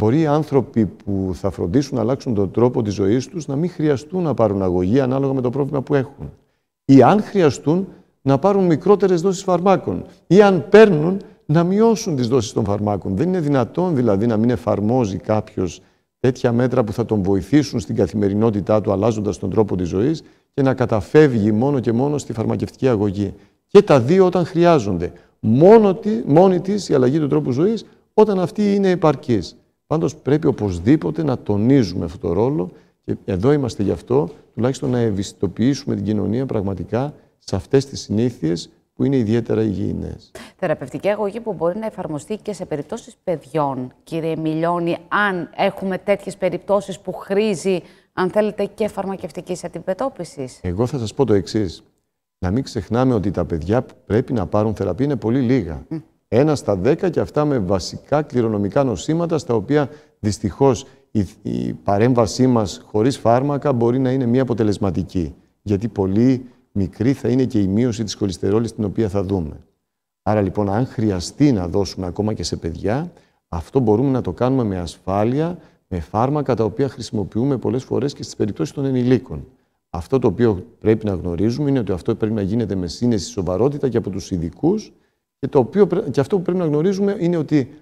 Μπορεί οι άνθρωποι που θα φροντίσουν να αλλάξουν τον τρόπο της ζωής τους να μην χρειαστούν να πάρουν αγωγή ανάλογα με το πρόβλημα που έχουν. Ή αν χρειαστούν να πάρουν μικρότερες δόσεις φαρμάκων. Ή αν παίρνουν να μειώσουν τις δόσεις των φαρμάκων. Δεν είναι δυνατόν δηλαδή να μην εφαρμόζει κάποιος τέτοια μέτρα που θα τον βοηθήσουν στην καθημερινότητά του, αλλάζοντας τον τρόπο της ζωής και να καταφεύγει μόνο και μόνο στη φαρμακευτική αγωγή. Και τα δύο όταν χρειάζονται. Μόνο τη, μόνη της η αλλαγή του τρόπου ζωής όταν αυτή είναι επαρκής. Πάντως πρέπει οπωσδήποτε να τονίζουμε αυτό το ρόλο και εδώ είμαστε γι' αυτό, τουλάχιστον να ευαισθητοποιήσουμε την κοινωνία πραγματικά σε αυτές τις συνήθειες που είναι ιδιαίτερα υγιεινές. Θεραπευτική αγωγή που μπορεί να εφαρμοστεί και σε περιπτώσεις παιδιών, κύριε Μιλιώνη, αν έχουμε τέτοιες περιπτώσεις που χρήζει, αν θέλετε, και φαρμακευτικής αντιμετώπισης. Εγώ θα σας πω το εξής. Να μην ξεχνάμε ότι τα παιδιά που πρέπει να πάρουν θεραπεία είναι πολύ λίγα ένα στα δέκα και αυτά με βασικά κληρονομικά νοσήματα, στα οποία δυστυχώς η, παρέμβασή μας χωρίς φάρμακα μπορεί να είναι μη αποτελεσματική. Γιατί πολύ μικρή θα είναι και η μείωση της χοληστερόλης, την οποία θα δούμε. Άρα λοιπόν, αν χρειαστεί να δώσουμε ακόμα και σε παιδιά, αυτό μπορούμε να το κάνουμε με ασφάλεια, με φάρμακα τα οποία χρησιμοποιούμε πολλές φορές και στις περιπτώσεις των ενηλίκων. Αυτό το οποίο πρέπει να γνωρίζουμε είναι ότι αυτό πρέπει να γίνεται με σύνεση σοβαρότητα και από τους ειδικούς και, το οποίο, και αυτό που πρέπει να γνωρίζουμε είναι ότι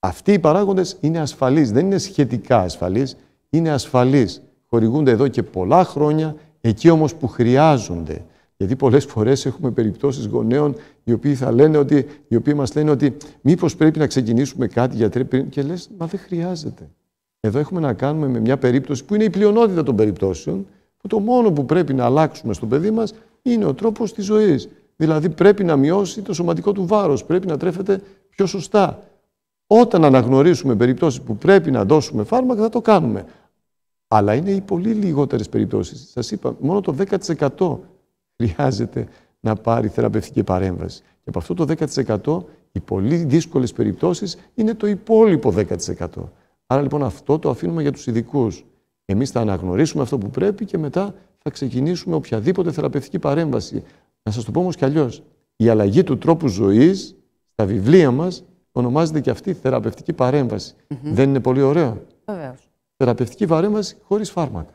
αυτοί οι παράγοντες είναι ασφαλείς, δεν είναι σχετικά ασφαλείς, είναι ασφαλείς. Χορηγούνται εδώ και πολλά χρόνια, εκεί όμως που χρειάζονται. Γιατί πολλές φορές έχουμε περιπτώσεις γονέων οι οποίοι, θα λένε ότι, οι οποίοι μας λένε ότι μήπως πρέπει να ξεκινήσουμε κάτι για πριν και λες μα δεν χρειάζεται. Εδώ έχουμε να κάνουμε με μια περίπτωση που είναι η πλειονότητα των περιπτώσεων που το μόνο που πρέπει να αλλάξουμε στο παιδί μας είναι ο τρόπος της ζωής. Δηλαδή πρέπει να μειώσει το σωματικό του βάρος, πρέπει να τρέφεται πιο σωστά. Όταν αναγνωρίσουμε περιπτώσεις που πρέπει να δώσουμε φάρμακα θα το κάνουμε. Αλλά είναι οι πολύ λιγότερες περιπτώσεις. Σας είπα, μόνο το 10% χρειάζεται να πάρει θεραπευτική παρέμβαση. Και από αυτό το 10% οι πολύ δύσκολες περιπτώσεις είναι το υπόλοιπο 10%. Άρα λοιπόν αυτό το αφήνουμε για τους ειδικούς. Εμείς θα αναγνωρίσουμε αυτό που πρέπει και μετά θα ξεκινήσουμε οποιαδήποτε θεραπευτική παρέμβαση. Να σας το πω όμως κι αλλιώς. Η αλλαγή του τρόπου ζωής στα βιβλία μας ονομάζεται και αυτή θεραπευτική παρέμβαση. Δεν είναι πολύ ωραίο. Βεβαίως. Θεραπευτική παρέμβαση χωρίς φάρμακα.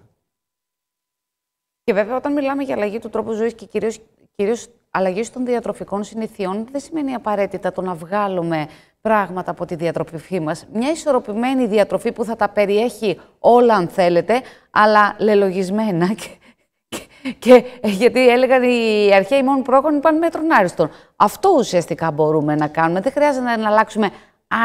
Και βέβαια όταν μιλάμε για αλλαγή του τρόπου ζωής και κυρίως, κυρίως αλλαγή των διατροφικών συνηθιών δεν σημαίνει απαραίτητα το να βγάλουμε πράγματα από τη διατροφή μας. Μια ισορροπημένη διατροφή που θα τα περιέχει όλα αν θέλετε, αλλά λελογισμένα και και, ε, γιατί έλεγαν οι αρχαίοι μόνο πρόκονοι πάνε μέτρων άριστον. Αυτό ουσιαστικά μπορούμε να κάνουμε. Δεν χρειάζεται να αλλάξουμε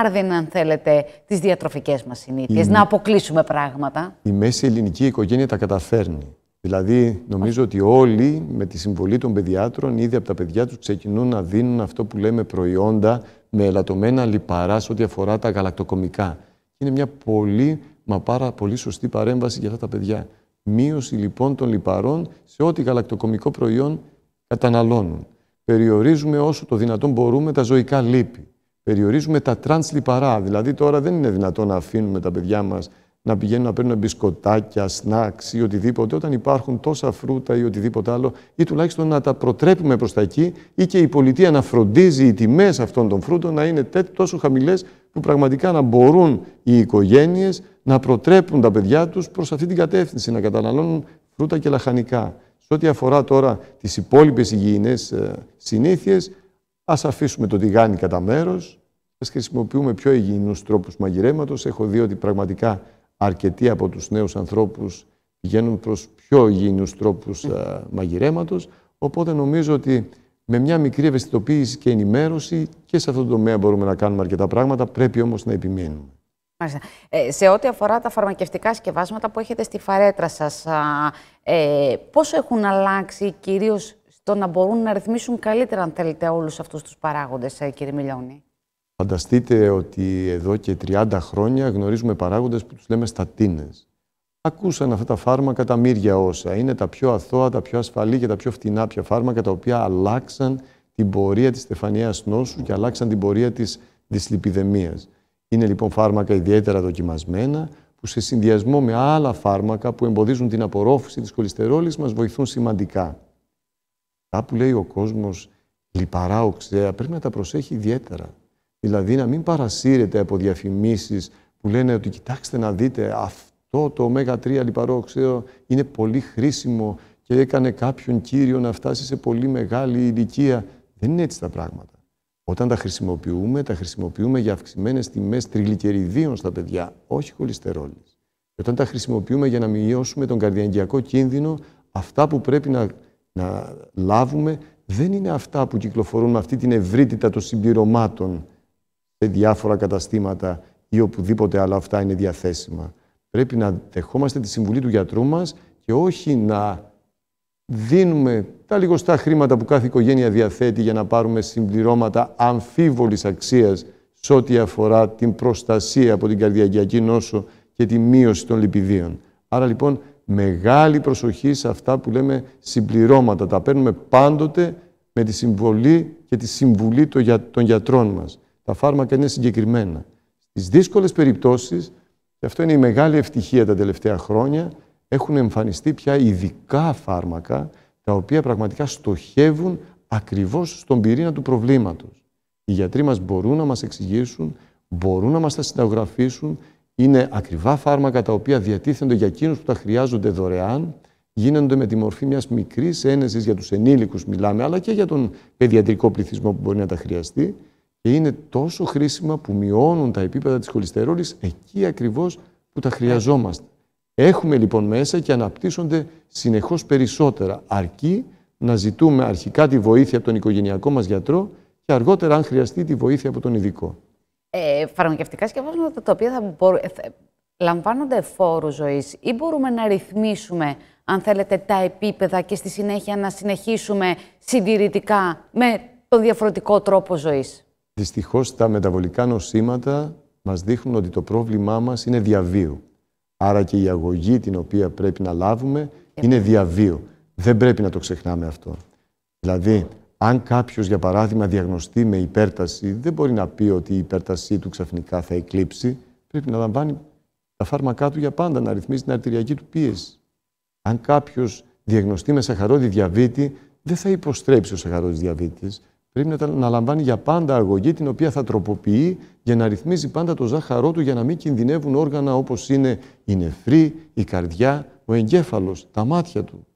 άρδιν, αν θέλετε, τις διατροφικές μας συνήθειες, να αποκλείσουμε πράγματα. Η μέση ελληνική οικογένεια τα καταφέρνει. Δηλαδή, νομίζω ότι όλοι με τη συμβολή των παιδιάτρων, ήδη από τα παιδιά τους ξεκινούν να δίνουν αυτό που λέμε προϊόντα με ελαττωμένα λιπαρά σε ό,τι αφορά τα γαλακτοκομικά. Είναι μια πολύ, μα πάρα πολύ σωστή παρέμβαση για αυτά τα παιδιά. Μείωση λοιπόν των λιπαρών σε ό,τι γαλακτοκομικό προϊόν καταναλώνουν. Περιορίζουμε όσο το δυνατόν μπορούμε τα ζωικά λίπη. Περιορίζουμε τα τρανς λιπαρά. Δηλαδή τώρα δεν είναι δυνατόν να αφήνουμε τα παιδιά μας να πηγαίνουν να παίρνουν μπισκοτάκια, σνάξ ή οτιδήποτε, όταν υπάρχουν τόσα φρούτα ή οτιδήποτε άλλο, ή τουλάχιστον να τα προτρέπουμε προς τα εκεί, ή και η πολιτεία να φροντίζει οι τιμές αυτών των φρούτων να είναι τόσο χαμηλές που πραγματικά να μπορούν οι οικογένειες να προτρέπουν τα παιδιά τους προς αυτή την κατεύθυνση, να καταναλώνουν φρούτα και λαχανικά. Σε ό,τι αφορά τώρα τις υπόλοιπες υγιεινές συνήθειε, συνήθειες, ας αφήσουμε το τηγάνι κατά μέρος. ας χρησιμοποιούμε πιο υγιεινούς τρόπους μαγειρέματος. Έχω δει ότι πραγματικά αρκετοί από τους νέους ανθρώπους πηγαίνουν προς πιο υγιεινούς τρόπους α, ναι. ε, μαγειρέματος, οπότε νομίζω ότι με μια μικρή ευαισθητοποίηση και ενημέρωση και σε αυτό το τομέα μπορούμε να κάνουμε αρκετά πράγματα, πρέπει όμως να επιμείνουμε. Μάλιστα. Ε, σε ό,τι αφορά τα φαρμακευτικά σκευάσματα που έχετε στη φαρέτρα σας, α, ε, πόσο έχουν αλλάξει κυρίως στο να μπορούν να ρυθμίσουν καλύτερα, αν θέλετε, όλους αυτούς τους παράγοντες, ε, κύριε Μιλιώνη. Φανταστείτε ότι εδώ και 30 χρόνια γνωρίζουμε παράγοντες που τους λέμε στατίνες. Ακούσαν αυτά τα φάρμακα τα μύρια όσα. Είναι τα πιο αθώα, τα πιο ασφαλή και τα πιο φτηνά πια φάρμακα τα οποία αλλάξαν την πορεία της στεφανίας νόσου και αλλάξαν την πορεία της δυσλιπιδεμίας. Είναι λοιπόν φάρμακα ιδιαίτερα δοκιμασμένα που σε συνδυασμό με άλλα φάρμακα που εμποδίζουν την απορρόφηση της κολυστερόλης μας βοηθούν σημαντικά. Τα που λέει ο κόσμος λιπαρά οξέα πρέπει να τα προσέχει ιδιαίτερα. Δηλαδή να μην παρασύρεται από διαφημίσεις που λένε ότι κοιτάξτε να δείτε αυτό το ω3 λιπαρό οξέο είναι πολύ χρήσιμο και έκανε κάποιον κύριο να φτάσει σε πολύ μεγάλη ηλικία. Δεν είναι έτσι τα πράγματα. Όταν τα χρησιμοποιούμε, τα χρησιμοποιούμε για αυξημένες τιμές τριγλικεριδίων στα παιδιά, όχι χολυστερόλης. Και όταν τα χρησιμοποιούμε για να μειώσουμε τον καρδιαγγειακό κίνδυνο, αυτά που πρέπει να, να λάβουμε δεν είναι αυτά που κυκλοφορούν με αυτή την ευρύτητα των συμπληρωμάτων σε διάφορα καταστήματα ή οπουδήποτε άλλο αυτά είναι διαθέσιμα. Πρέπει να δεχόμαστε τη συμβουλή του γιατρού μας και όχι να δίνουμε τα λιγοστά χρήματα που κάθε οικογένεια διαθέτει για να πάρουμε συμπληρώματα αμφίβολης αξίας σε ό,τι αφορά την προστασία από την καρδιακιακή νόσο και τη μείωση των λιπιδίων. Άρα λοιπόν μεγάλη προσοχή σε αυτά που λέμε συμπληρώματα. Τα παίρνουμε πάντοτε με τη συμβολή και τη συμβουλή των γιατρών μας. Τα φάρμακα είναι συγκεκριμένα. Στις δύσκολες περιπτώσεις, και αυτό είναι η μεγάλη ευτυχία τα τελευταία χρόνια, έχουν εμφανιστεί πια ειδικά φάρμακα, τα οποία πραγματικά στοχεύουν ακριβώς στον πυρήνα του προβλήματος. Οι γιατροί μας μπορούν να μας εξηγήσουν, μπορούν να μας τα συνταγογραφήσουν, είναι ακριβά φάρμακα τα οποία διατίθενται για εκείνους που τα χρειάζονται δωρεάν, γίνονται με τη μορφή μιας μικρής ένεσης για τους ενήλικους μιλάμε, αλλά και για τον παιδιατρικό πληθυσμό που μπορεί να τα χρειαστεί και είναι τόσο χρήσιμα που μειώνουν τα επίπεδα της χολυστερόλης εκεί ακριβώς που τα χρειαζόμαστε. Έχουμε λοιπόν μέσα και αναπτύσσονται συνεχώς περισσότερα, αρκεί να ζητούμε αρχικά τη βοήθεια από τον οικογενειακό μας γιατρό και αργότερα, αν χρειαστεί, τη βοήθεια από τον ειδικό. Ε, φαρμακευτικά σκευάσματα τα οποία θα, μπορούν, ε, λαμβάνονται φόρου ζωής ή μπορούμε να ρυθμίσουμε, αν θέλετε, τα επίπεδα και στη συνέχεια να συνεχίσουμε συντηρητικά με τον διαφορετικό τρόπο ζωής. Δυστυχώς τα μεταβολικά νοσήματα μας δείχνουν ότι το πρόβλημά μας είναι διαβίου. Άρα και η αγωγή την οποία πρέπει να λάβουμε είναι διαβίου. Δεν πρέπει να το ξεχνάμε αυτό. Δηλαδή, αν κάποιος, για παράδειγμα, διαγνωστεί με υπέρταση, δεν μπορεί να πει ότι η υπέρτασή του ξαφνικά θα εκλείψει. Πρέπει να λαμβάνει τα φάρμακά του για πάντα, να ρυθμίζει την αρτηριακή του πίεση. Αν κάποιος διαγνωστεί με σαχαρόδι διαβίτη, δεν θα υποστρέψει ο σαχαρόδι διαβήτης πρέπει να, να λαμβάνει για πάντα αγωγή την οποία θα τροποποιεί για να ρυθμίζει πάντα το ζάχαρό του για να μην κινδυνεύουν όργανα όπως είναι η νεφρή, η καρδιά, ο εγκέφαλος, τα μάτια του.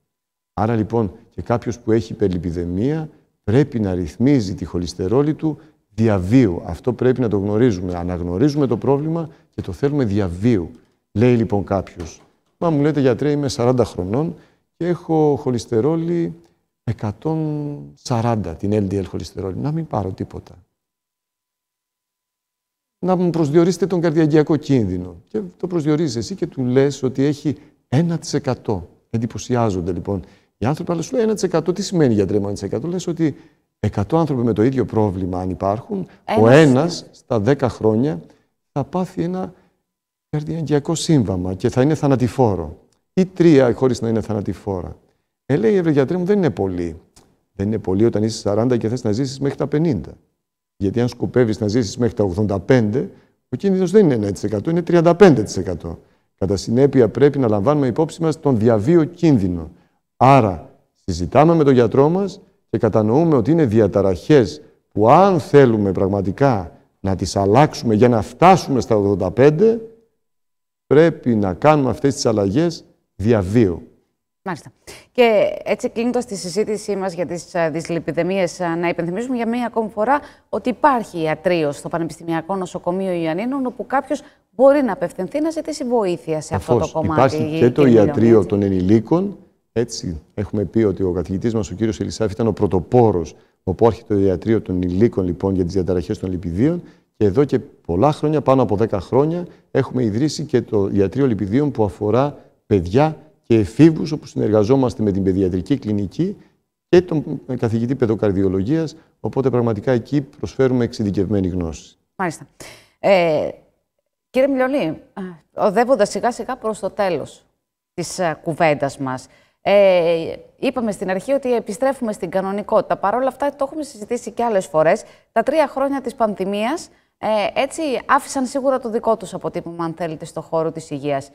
Άρα λοιπόν και κάποιος που έχει υπερλιπιδεμία πρέπει να ρυθμίζει τη χολυστερόλη του διαβίου. Αυτό πρέπει να το γνωρίζουμε. Αναγνωρίζουμε το πρόβλημα και το θέλουμε διαβίου. Λέει λοιπόν κάποιος. Μα μου λέτε γιατρέ είμαι 40 χρονών και έχω χολυστερόλη 140 την LDL χολυστερόλη, να μην πάρω τίποτα. Να μου προσδιορίσετε τον καρδιαγγειακό κίνδυνο. Και το προσδιορίζεις εσύ και του λες ότι έχει 1%. Εντυπωσιάζονται λοιπόν οι άνθρωποι, αλλά σου λέει 1%. Τι σημαίνει για μου 1%. Λες ότι 100 άνθρωποι με το ίδιο πρόβλημα αν υπάρχουν, ο ένας στα 10 χρόνια θα πάθει ένα καρδιαγγειακό σύμβαμα και θα είναι θανατηφόρο. Ή τρία χωρίς να είναι θανατηφόρα. Ε, λέει, ρε γιατρέ μου, δεν είναι πολύ. Δεν είναι πολύ όταν είσαι 40 και θες να ζήσεις μέχρι τα 50. Γιατί αν σκοπεύεις να ζήσεις μέχρι τα 85, ο κίνδυνος δεν είναι 1%, είναι 35%. Κατά συνέπεια πρέπει να λαμβάνουμε υπόψη μας τον διαβίω κίνδυνο. Άρα συζητάμε με τον γιατρό μας και κατανοούμε ότι είναι διαταραχές που αν θέλουμε πραγματικά να τις αλλάξουμε για να φτάσουμε στα 85, πρέπει να κάνουμε αυτές τις αλλαγές διαβίου. Μάλιστα. Και έτσι κλείνοντας τη συζήτησή μας για τις ε, δυσλιπιδεμίε, ε, να υπενθυμίσουμε για μία ακόμη φορά ότι υπάρχει ιατρείο στο Πανεπιστημιακό Νοσοκομείο Ιωαννίνων, όπου κάποιος μπορεί να απευθυνθεί να ζητήσει βοήθεια σε Αφώς, αυτό το κομμάτι. Υπάρχει και το ιατρείο των ενηλίκων. Έτσι, έχουμε πει ότι ο καθηγητής μας, ο κύριος Ελισάφη, ήταν ο πρωτοπόρος, όπου άρχισε το ιατρείο των ενηλίκων λοιπόν, για τις διαταραχές των λυπηδίων Και εδώ και πολλά χρόνια, πάνω από 10 χρόνια, έχουμε ιδρύσει και το ιατρείο λιπηδίων που αφορά παιδιά και φίβους, όπου συνεργαζόμαστε με την παιδιατρική κλινική και τον καθηγητή παιδοκαρδιολογίας, οπότε πραγματικά εκεί προσφέρουμε εξειδικευμένη γνώση. Μάλιστα. Ε, κύριε Μιλιολή, ε, οδεύοντας σιγά σιγά προς το τέλος της ε, κουβέντας μας, ε, είπαμε στην αρχή ότι επιστρέφουμε στην κανονικότητα. Παρ' όλα αυτά, το έχουμε συζητήσει και άλλες φορές, τα τρία χρόνια της πανδημίας ε, έτσι άφησαν σίγουρα το δικό τους αποτύπωμα, αν θέλετε, στον χώρο της υγείας.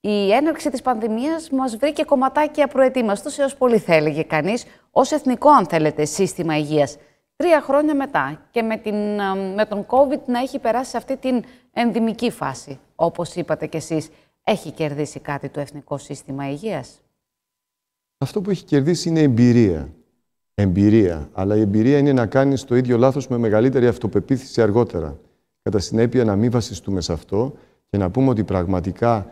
Η έναρξη της πανδημίας μας βρήκε κομματάκια προετοίμαστος έως πολύ θα έλεγε κανείς, ως εθνικό αν θέλετε σύστημα υγείας. Τρία χρόνια μετά και με, την, με τον COVID να έχει περάσει σε αυτή την ενδημική φάση, όπως είπατε κι εσείς. Έχει κερδίσει κάτι το εθνικό σύστημα υγείας. Αυτό που έχει κερδίσει είναι εμπειρία. Εμπειρία. Αλλά η εμπειρία είναι να κάνεις το ίδιο λάθος με μεγαλύτερη αυτοπεποίθηση αργότερα. Κατά συνέπεια να μην βασιστούμε σε αυτό και να πούμε ότι πραγματικά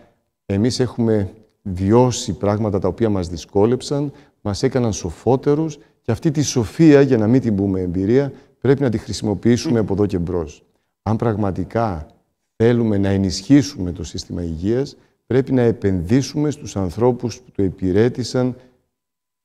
εμείς έχουμε βιώσει πράγματα τα οποία μας δυσκόλεψαν, μας έκαναν σοφότερους και αυτή τη σοφία, για να μην την πούμε εμπειρία, πρέπει να τη χρησιμοποιήσουμε από εδώ και μπρος. Αν πραγματικά θέλουμε να ενισχύσουμε το σύστημα υγείας, πρέπει να επενδύσουμε στους ανθρώπους που το υπηρέτησαν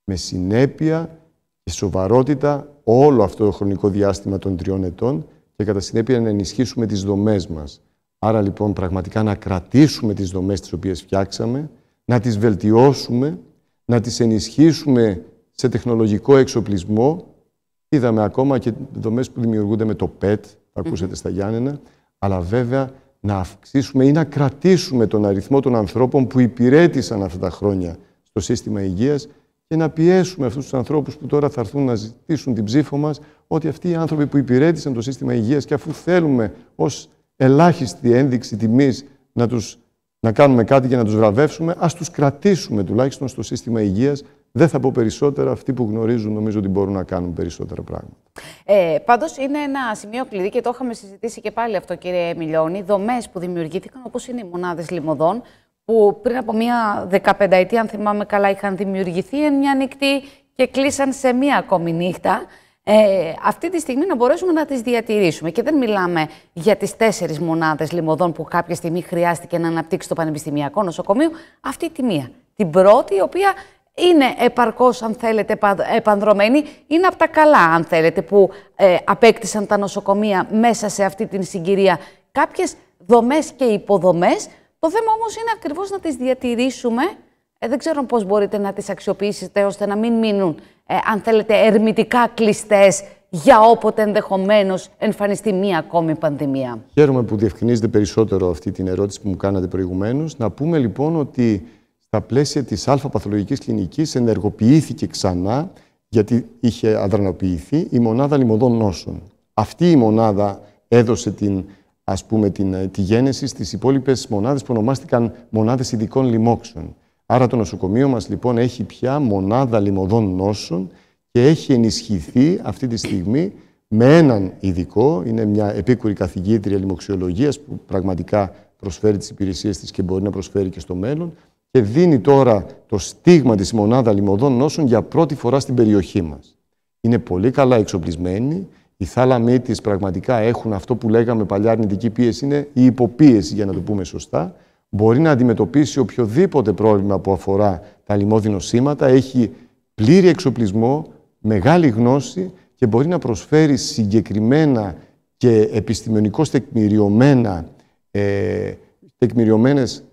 με συνέπεια και σοβαρότητα όλο αυτό το χρονικό διάστημα των τριών ετών και κατά συνέπεια να ενισχύσουμε τις δομές μας. Άρα λοιπόν πραγματικά να κρατήσουμε τις δομές τις οποίες φτιάξαμε, να τις βελτιώσουμε, να τις ενισχύσουμε σε τεχνολογικό εξοπλισμό. Είδαμε ακόμα και δομές που δημιουργούνται με το PET, που ακουσατε στα Γιάννενα, αλλά βέβαια να αυξήσουμε ή να κρατήσουμε τον αριθμό των ανθρώπων που υπηρέτησαν αυτά τα χρόνια στο σύστημα υγείας και να πιέσουμε αυτούς τους ανθρώπους που τώρα θα έρθουν να ζητήσουν την ψήφο μας ότι αυτοί οι άνθρωποι που υπηρέτησαν το σύστημα υγείας και αφού θέλουμε ως ελάχιστη ένδειξη τιμής να, τους, να κάνουμε κάτι και να τους βραβεύσουμε, ας τους κρατήσουμε τουλάχιστον στο σύστημα υγείας δεν θα πω περισσότερα. Αυτοί που γνωρίζουν νομίζω ότι μπορούν να κάνουν περισσότερα πράγματα. Ε, Πάντως, είναι ένα σημείο κλειδί και το είχαμε συζητήσει και πάλι αυτό, κύριε Μιλιώνη. Δομές που δημιουργήθηκαν, όπως είναι οι μονάδες λιμωδών, που πριν από μία δεκαπενταετία, αν θυμάμαι καλά, είχαν δημιουργηθεί εν μια νυχτή και κλείσαν σε μία ακόμη νύχτα ε, αυτή τη στιγμή να μπορέσουμε να τις διατηρήσουμε. Και δεν μιλάμε για τις τέσσερις μονάδες λιμωδών που κάποια στιγμή χρειάστηκε να αναπτύξει το Πανεπιστημιακό Νοσοκομείο. Αυτή τη μία. Την πρώτη, η οποία είναι επαρκώς, αν θέλετε, επανδρομένη. Είναι από τα καλά, αν θέλετε, που ε, απέκτησαν τα νοσοκομεία μέσα σε αυτή την συγκυρία κάποιες δομές και υποδομές. Το θέμα όμως είναι ακριβώς να τις διατηρήσουμε ε, δεν ξέρω πώς μπορείτε να τις αξιοποιήσετε ώστε να μην μείνουν, ε, αν θέλετε, ερμητικά κλειστές για όποτε ενδεχομένως εμφανιστεί μία ακόμη πανδημία. Χαίρομαι που διευκρινίζετε περισσότερο αυτή την ερώτηση που μου κάνατε προηγουμένως. Να πούμε λοιπόν ότι στα πλαίσια της Παθολογική κλινικής ενεργοποιήθηκε ξανά, γιατί είχε αδρανοποιηθεί, η μονάδα λιμωδών νόσων. Αυτή η μονάδα έδωσε την, ας πούμε, την, ε, τη γένεση στις υπόλοιπες μονάδες που ονομάστηκαν μονάδες ειδικών λοιμόξεων. Άρα το νοσοκομείο μας λοιπόν έχει πια μονάδα λιμωδών νόσων και έχει ενισχυθεί αυτή τη στιγμή με έναν ειδικό, είναι μια επίκουρη καθηγήτρια λοιμοξιολογίας που πραγματικά προσφέρει τις υπηρεσίες της και μπορεί να προσφέρει και στο μέλλον και δίνει τώρα το στίγμα της μονάδα λοιμωδών νόσων για πρώτη φορά στην περιοχή μας. Είναι πολύ καλά εξοπλισμένη, οι θάλαμοι της πραγματικά έχουν αυτό που λέγαμε παλιά αρνητική πίεση, είναι η υποπίεση για να το πούμε σωστά μπορεί να αντιμετωπίσει οποιοδήποτε πρόβλημα που αφορά τα λοιμόδινο σήματα, έχει πλήρη εξοπλισμό, μεγάλη γνώση και μπορεί να προσφέρει συγκεκριμένα και επιστημονικώς τεκμηριωμένα, ε, τεκμηριωμένες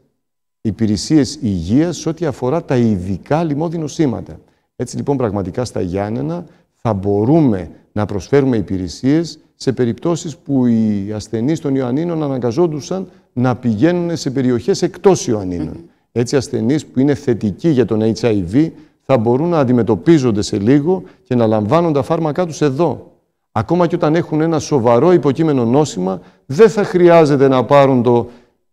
υπηρεσίες υγείας σε ό,τι αφορά τα ειδικά λοιμόδινο σήματα. Έτσι λοιπόν πραγματικά στα Γιάννενα θα μπορούμε να προσφέρουμε υπηρεσίες σε περιπτώσεις που οι ασθενείς των Ιωαννίνων αναγκαζόντουσαν να πηγαίνουν σε περιοχές εκτός Ιωαννίνων. Έτσι ασθενείς που είναι θετικοί για τον HIV θα μπορούν να αντιμετωπίζονται σε λίγο και να λαμβάνουν τα φάρμακά τους εδώ. Ακόμα και όταν έχουν ένα σοβαρό υποκείμενο νόσημα, δεν θα χρειάζεται να πάρουν το,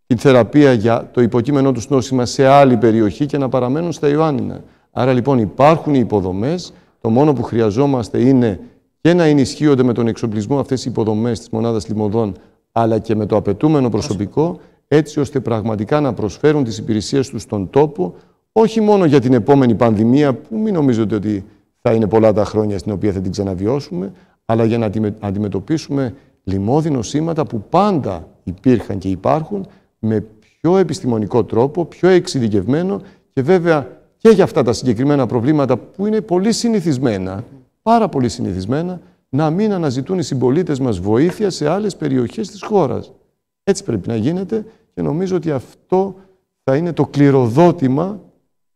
τη θεραπεία για το υποκείμενο τους νόσημα σε άλλη περιοχή και να παραμένουν στα Ιωάννινα. Άρα λοιπόν υπάρχουν οι υποδομές, το μόνο που χρειαζόμαστε είναι και να ενισχύονται με τον εξοπλισμό αυτές οι υποδομές της μονάδας λιμωδών αλλά και με το απαιτούμενο προσωπικό, έτσι ώστε πραγματικά να προσφέρουν τις υπηρεσίες τους στον τόπο, όχι μόνο για την επόμενη πανδημία, που μην νομίζετε ότι θα είναι πολλά τα χρόνια στην οποία θα την ξαναβιώσουμε, αλλά για να αντιμετωπίσουμε λοιμώδη νοσήματα που πάντα υπήρχαν και υπάρχουν, με πιο επιστημονικό τρόπο, πιο εξειδικευμένο και βέβαια και για αυτά τα συγκεκριμένα προβλήματα που είναι πολύ συνηθισμένα, πάρα πολύ συνηθισμένα, να μην αναζητούν οι συμπολίτες μας βοήθεια σε άλλες περιοχές της χώρας. Έτσι πρέπει να γίνεται και νομίζω ότι αυτό θα είναι το κληροδότημα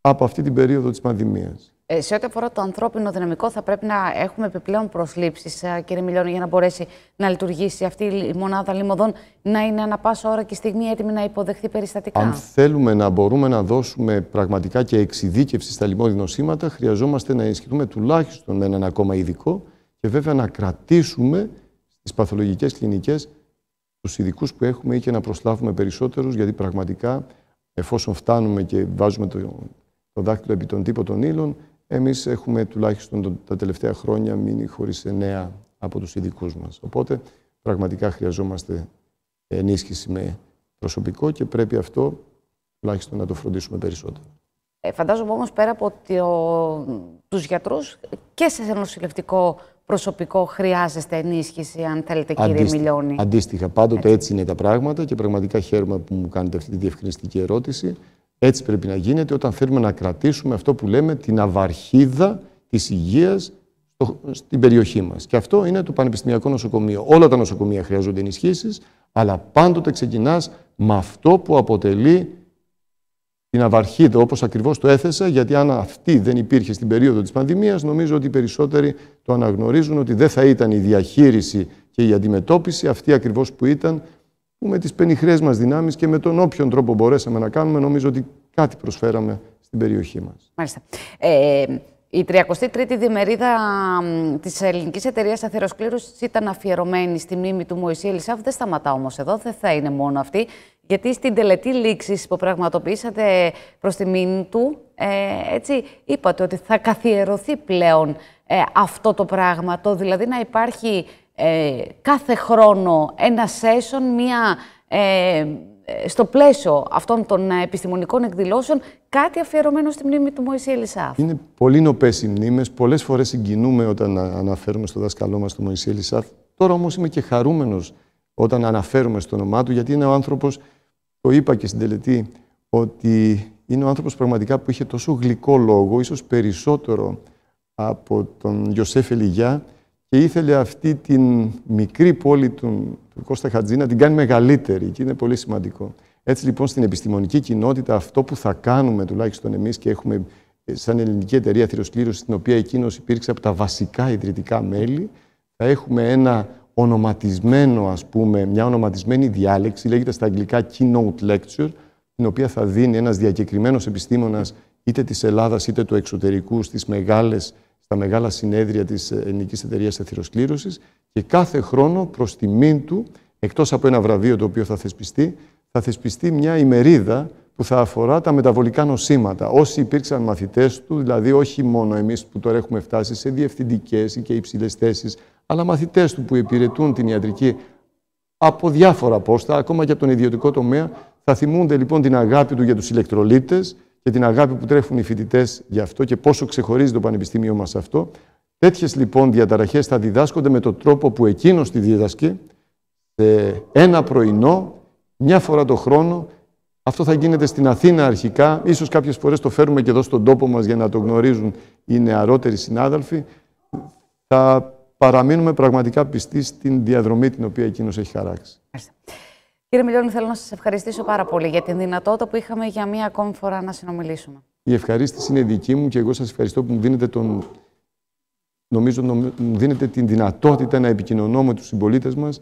από αυτή την περίοδο της πανδημίας. Ε, σε ό,τι αφορά το ανθρώπινο δυναμικό, θα πρέπει να έχουμε επιπλέον προσλήψεις, ε, κύριε Μιλιώνη, για να μπορέσει να λειτουργήσει αυτή η μονάδα λιμωδών, να είναι ανα πάσα ώρα και στιγμή έτοιμη να υποδεχθεί περιστατικά. Αν θέλουμε να μπορούμε να δώσουμε πραγματικά και εξειδίκευση στα λιμόδινο νοσήματα, χρειαζόμαστε να ενισχυθούμε τουλάχιστον με έναν ακόμα ειδικό, και βέβαια να κρατήσουμε στις παθολογικές κλινικές τους ειδικούς που έχουμε ή και να προσλάβουμε περισσότερους, γιατί πραγματικά εφόσον φτάνουμε και βάζουμε το, το δάκτυλο επί τον τύπο των ύλων, εμείς έχουμε τουλάχιστον τα τελευταία χρόνια μείνει χωρίς εννέα από τους ειδικούς μας. Οπότε πραγματικά χρειαζόμαστε ενίσχυση με προσωπικό και πρέπει αυτό τουλάχιστον να το φροντίσουμε περισσότερο. Ε, φαντάζομαι όμως πέρα από το, τους γιατρούς και σε νοσηλευτικό προσωπικό χρειάζεστε ενίσχυση, αν θέλετε, κύριε Αντίστη... Μιλιώνη. Αντίστοιχα. Πάντοτε έτσι. έτσι είναι τα πράγματα και πραγματικά χαίρομαι που μου κάνετε αυτή τη διευκρινιστική ερώτηση. Έτσι πρέπει να γίνεται όταν θέλουμε να κρατήσουμε αυτό που λέμε την αυαρχίδα της υγείας στην περιοχή μας. Και αυτό είναι το Πανεπιστημιακό Νοσοκομείο. Όλα τα νοσοκομεία χρειάζονται ενισχύσεις, αλλά πάντοτε ξεκινάς με αυτό που αποτελεί την αυαρχίδα όπως ακριβώς το έθεσα, γιατί αν αυτή δεν υπήρχε στην περίοδο της πανδημίας, νομίζω ότι οι περισσότεροι το αναγνωρίζουν ότι δεν θα ήταν η διαχείριση και η αντιμετώπιση αυτή ακριβώς που ήταν, που με τις πενιχρές μας δυνάμεις και με τον όποιον τρόπο μπορέσαμε να κάνουμε, νομίζω ότι κάτι προσφέραμε στην περιοχή μας. Μάλιστα. Ε, η 33η διμερίδα της Ελληνικής Εταιρείας Αθεροσκλήρωσης ήταν αφιερωμένη στη μνήμη του Μωησή Ελισάβ. Δεν σταματά όμως εδώ, δεν θα είναι μόνο αυτή. Γιατί στην τελετή λήξης που πραγματοποιήσατε προς τη μήνυ του, ε, έτσι, είπατε ότι θα καθιερωθεί πλέον ε, αυτό το πράγμα, το δηλαδή να υπάρχει ε, κάθε χρόνο ένα session, μία, στο πλαίσιο αυτών των επιστημονικών εκδηλώσεων, κάτι αφιερωμένο στη μνήμη του Μωυσή Ελισάφ. Είναι πολύ νοπές οι μνήμες. Πολλές φορές συγκινούμε όταν αναφέρουμε στο δάσκαλό μας τον Μωυσή Ελισάφ. Τώρα όμως είμαι και χαρούμενος όταν αναφέρουμε στο όνομά του, γιατί είναι ο άνθρωπος το είπα και στην τελετή ότι είναι ο άνθρωπος πραγματικά που είχε τόσο γλυκό λόγο, ίσως περισσότερο από τον Ιωσέφ Ελιγιά και ήθελε αυτή την μικρή πόλη του, του Κώστα Χατζή να την κάνει μεγαλύτερη και είναι πολύ σημαντικό. Έτσι λοιπόν στην επιστημονική κοινότητα αυτό που θα κάνουμε τουλάχιστον εμείς και έχουμε ε, σαν ελληνική εταιρεία θηροσκλήρωση στην οποία εκείνος υπήρξε από τα βασικά ιδρυτικά μέλη θα έχουμε ένα ονοματισμένο, ας πούμε, μια ονοματισμένη διάλεξη, λέγεται στα αγγλικά keynote lecture, την οποία θα δίνει ένας διακεκριμένος επιστήμονας είτε της Ελλάδας είτε του εξωτερικού στις μεγάλες, στα μεγάλα συνέδρια της Ελληνικής Εταιρείας Εθυροσκλήρωσης και κάθε χρόνο προς τιμήν του, εκτός από ένα βραβείο το οποίο θα θεσπιστεί, θα θεσπιστεί μια ημερίδα που θα αφορά τα μεταβολικά νοσήματα. Όσοι υπήρξαν μαθητές του, δηλαδή όχι μόνο εμείς που τώρα έχουμε φτάσει σε ή και υψηλές θέσεις, αλλά μαθητές του που υπηρετούν την ιατρική από διάφορα πόστα, ακόμα και από τον ιδιωτικό τομέα, θα θυμούνται λοιπόν την αγάπη του για τους ηλεκτρολίτες και την αγάπη που τρέφουν οι φοιτητές γι' αυτό και πόσο ξεχωρίζει το Πανεπιστήμιο μας αυτό. Τετοιε λοιπόν διαταραχές θα διδάσκονται με τον τρόπο που εκείνος τη δίδασκε, σε ένα πρωινό, μια φορά το χρόνο, αυτό θα γίνεται στην Αθήνα αρχικά. Ίσως κάποιες φορές το φέρουμε και εδώ στον τόπο μας για να το γνωρίζουν οι νεαρότεροι συνάδελφοι. Θα παραμείνουμε πραγματικά πιστοί στην διαδρομή την οποία εκείνος έχει χαράξει. Κύριε Μιλιώνη, θέλω να σας ευχαριστήσω πάρα πολύ για την δυνατότητα που είχαμε για μία ακόμη φορά να συνομιλήσουμε. Η ευχαρίστηση είναι δική μου και εγώ σας ευχαριστώ που μου δίνετε, τον... νομίζω, μου δίνετε την δυνατότητα να επικοινωνώ με τους συμπολίτες μας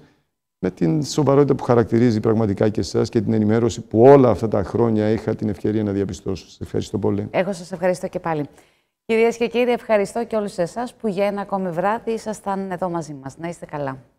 με την σοβαρότητα που χαρακτηρίζει πραγματικά και εσάς και την ενημέρωση που όλα αυτά τα χρόνια είχα την ευκαιρία να διαπιστώσω. Σα ευχαριστώ πολύ. Εγώ σας ευχαριστώ και πάλι. Κυρίες και κύριοι, ευχαριστώ και όλους εσάς που για ένα ακόμη βράδυ ήσασταν εδώ μαζί μας. Να είστε καλά.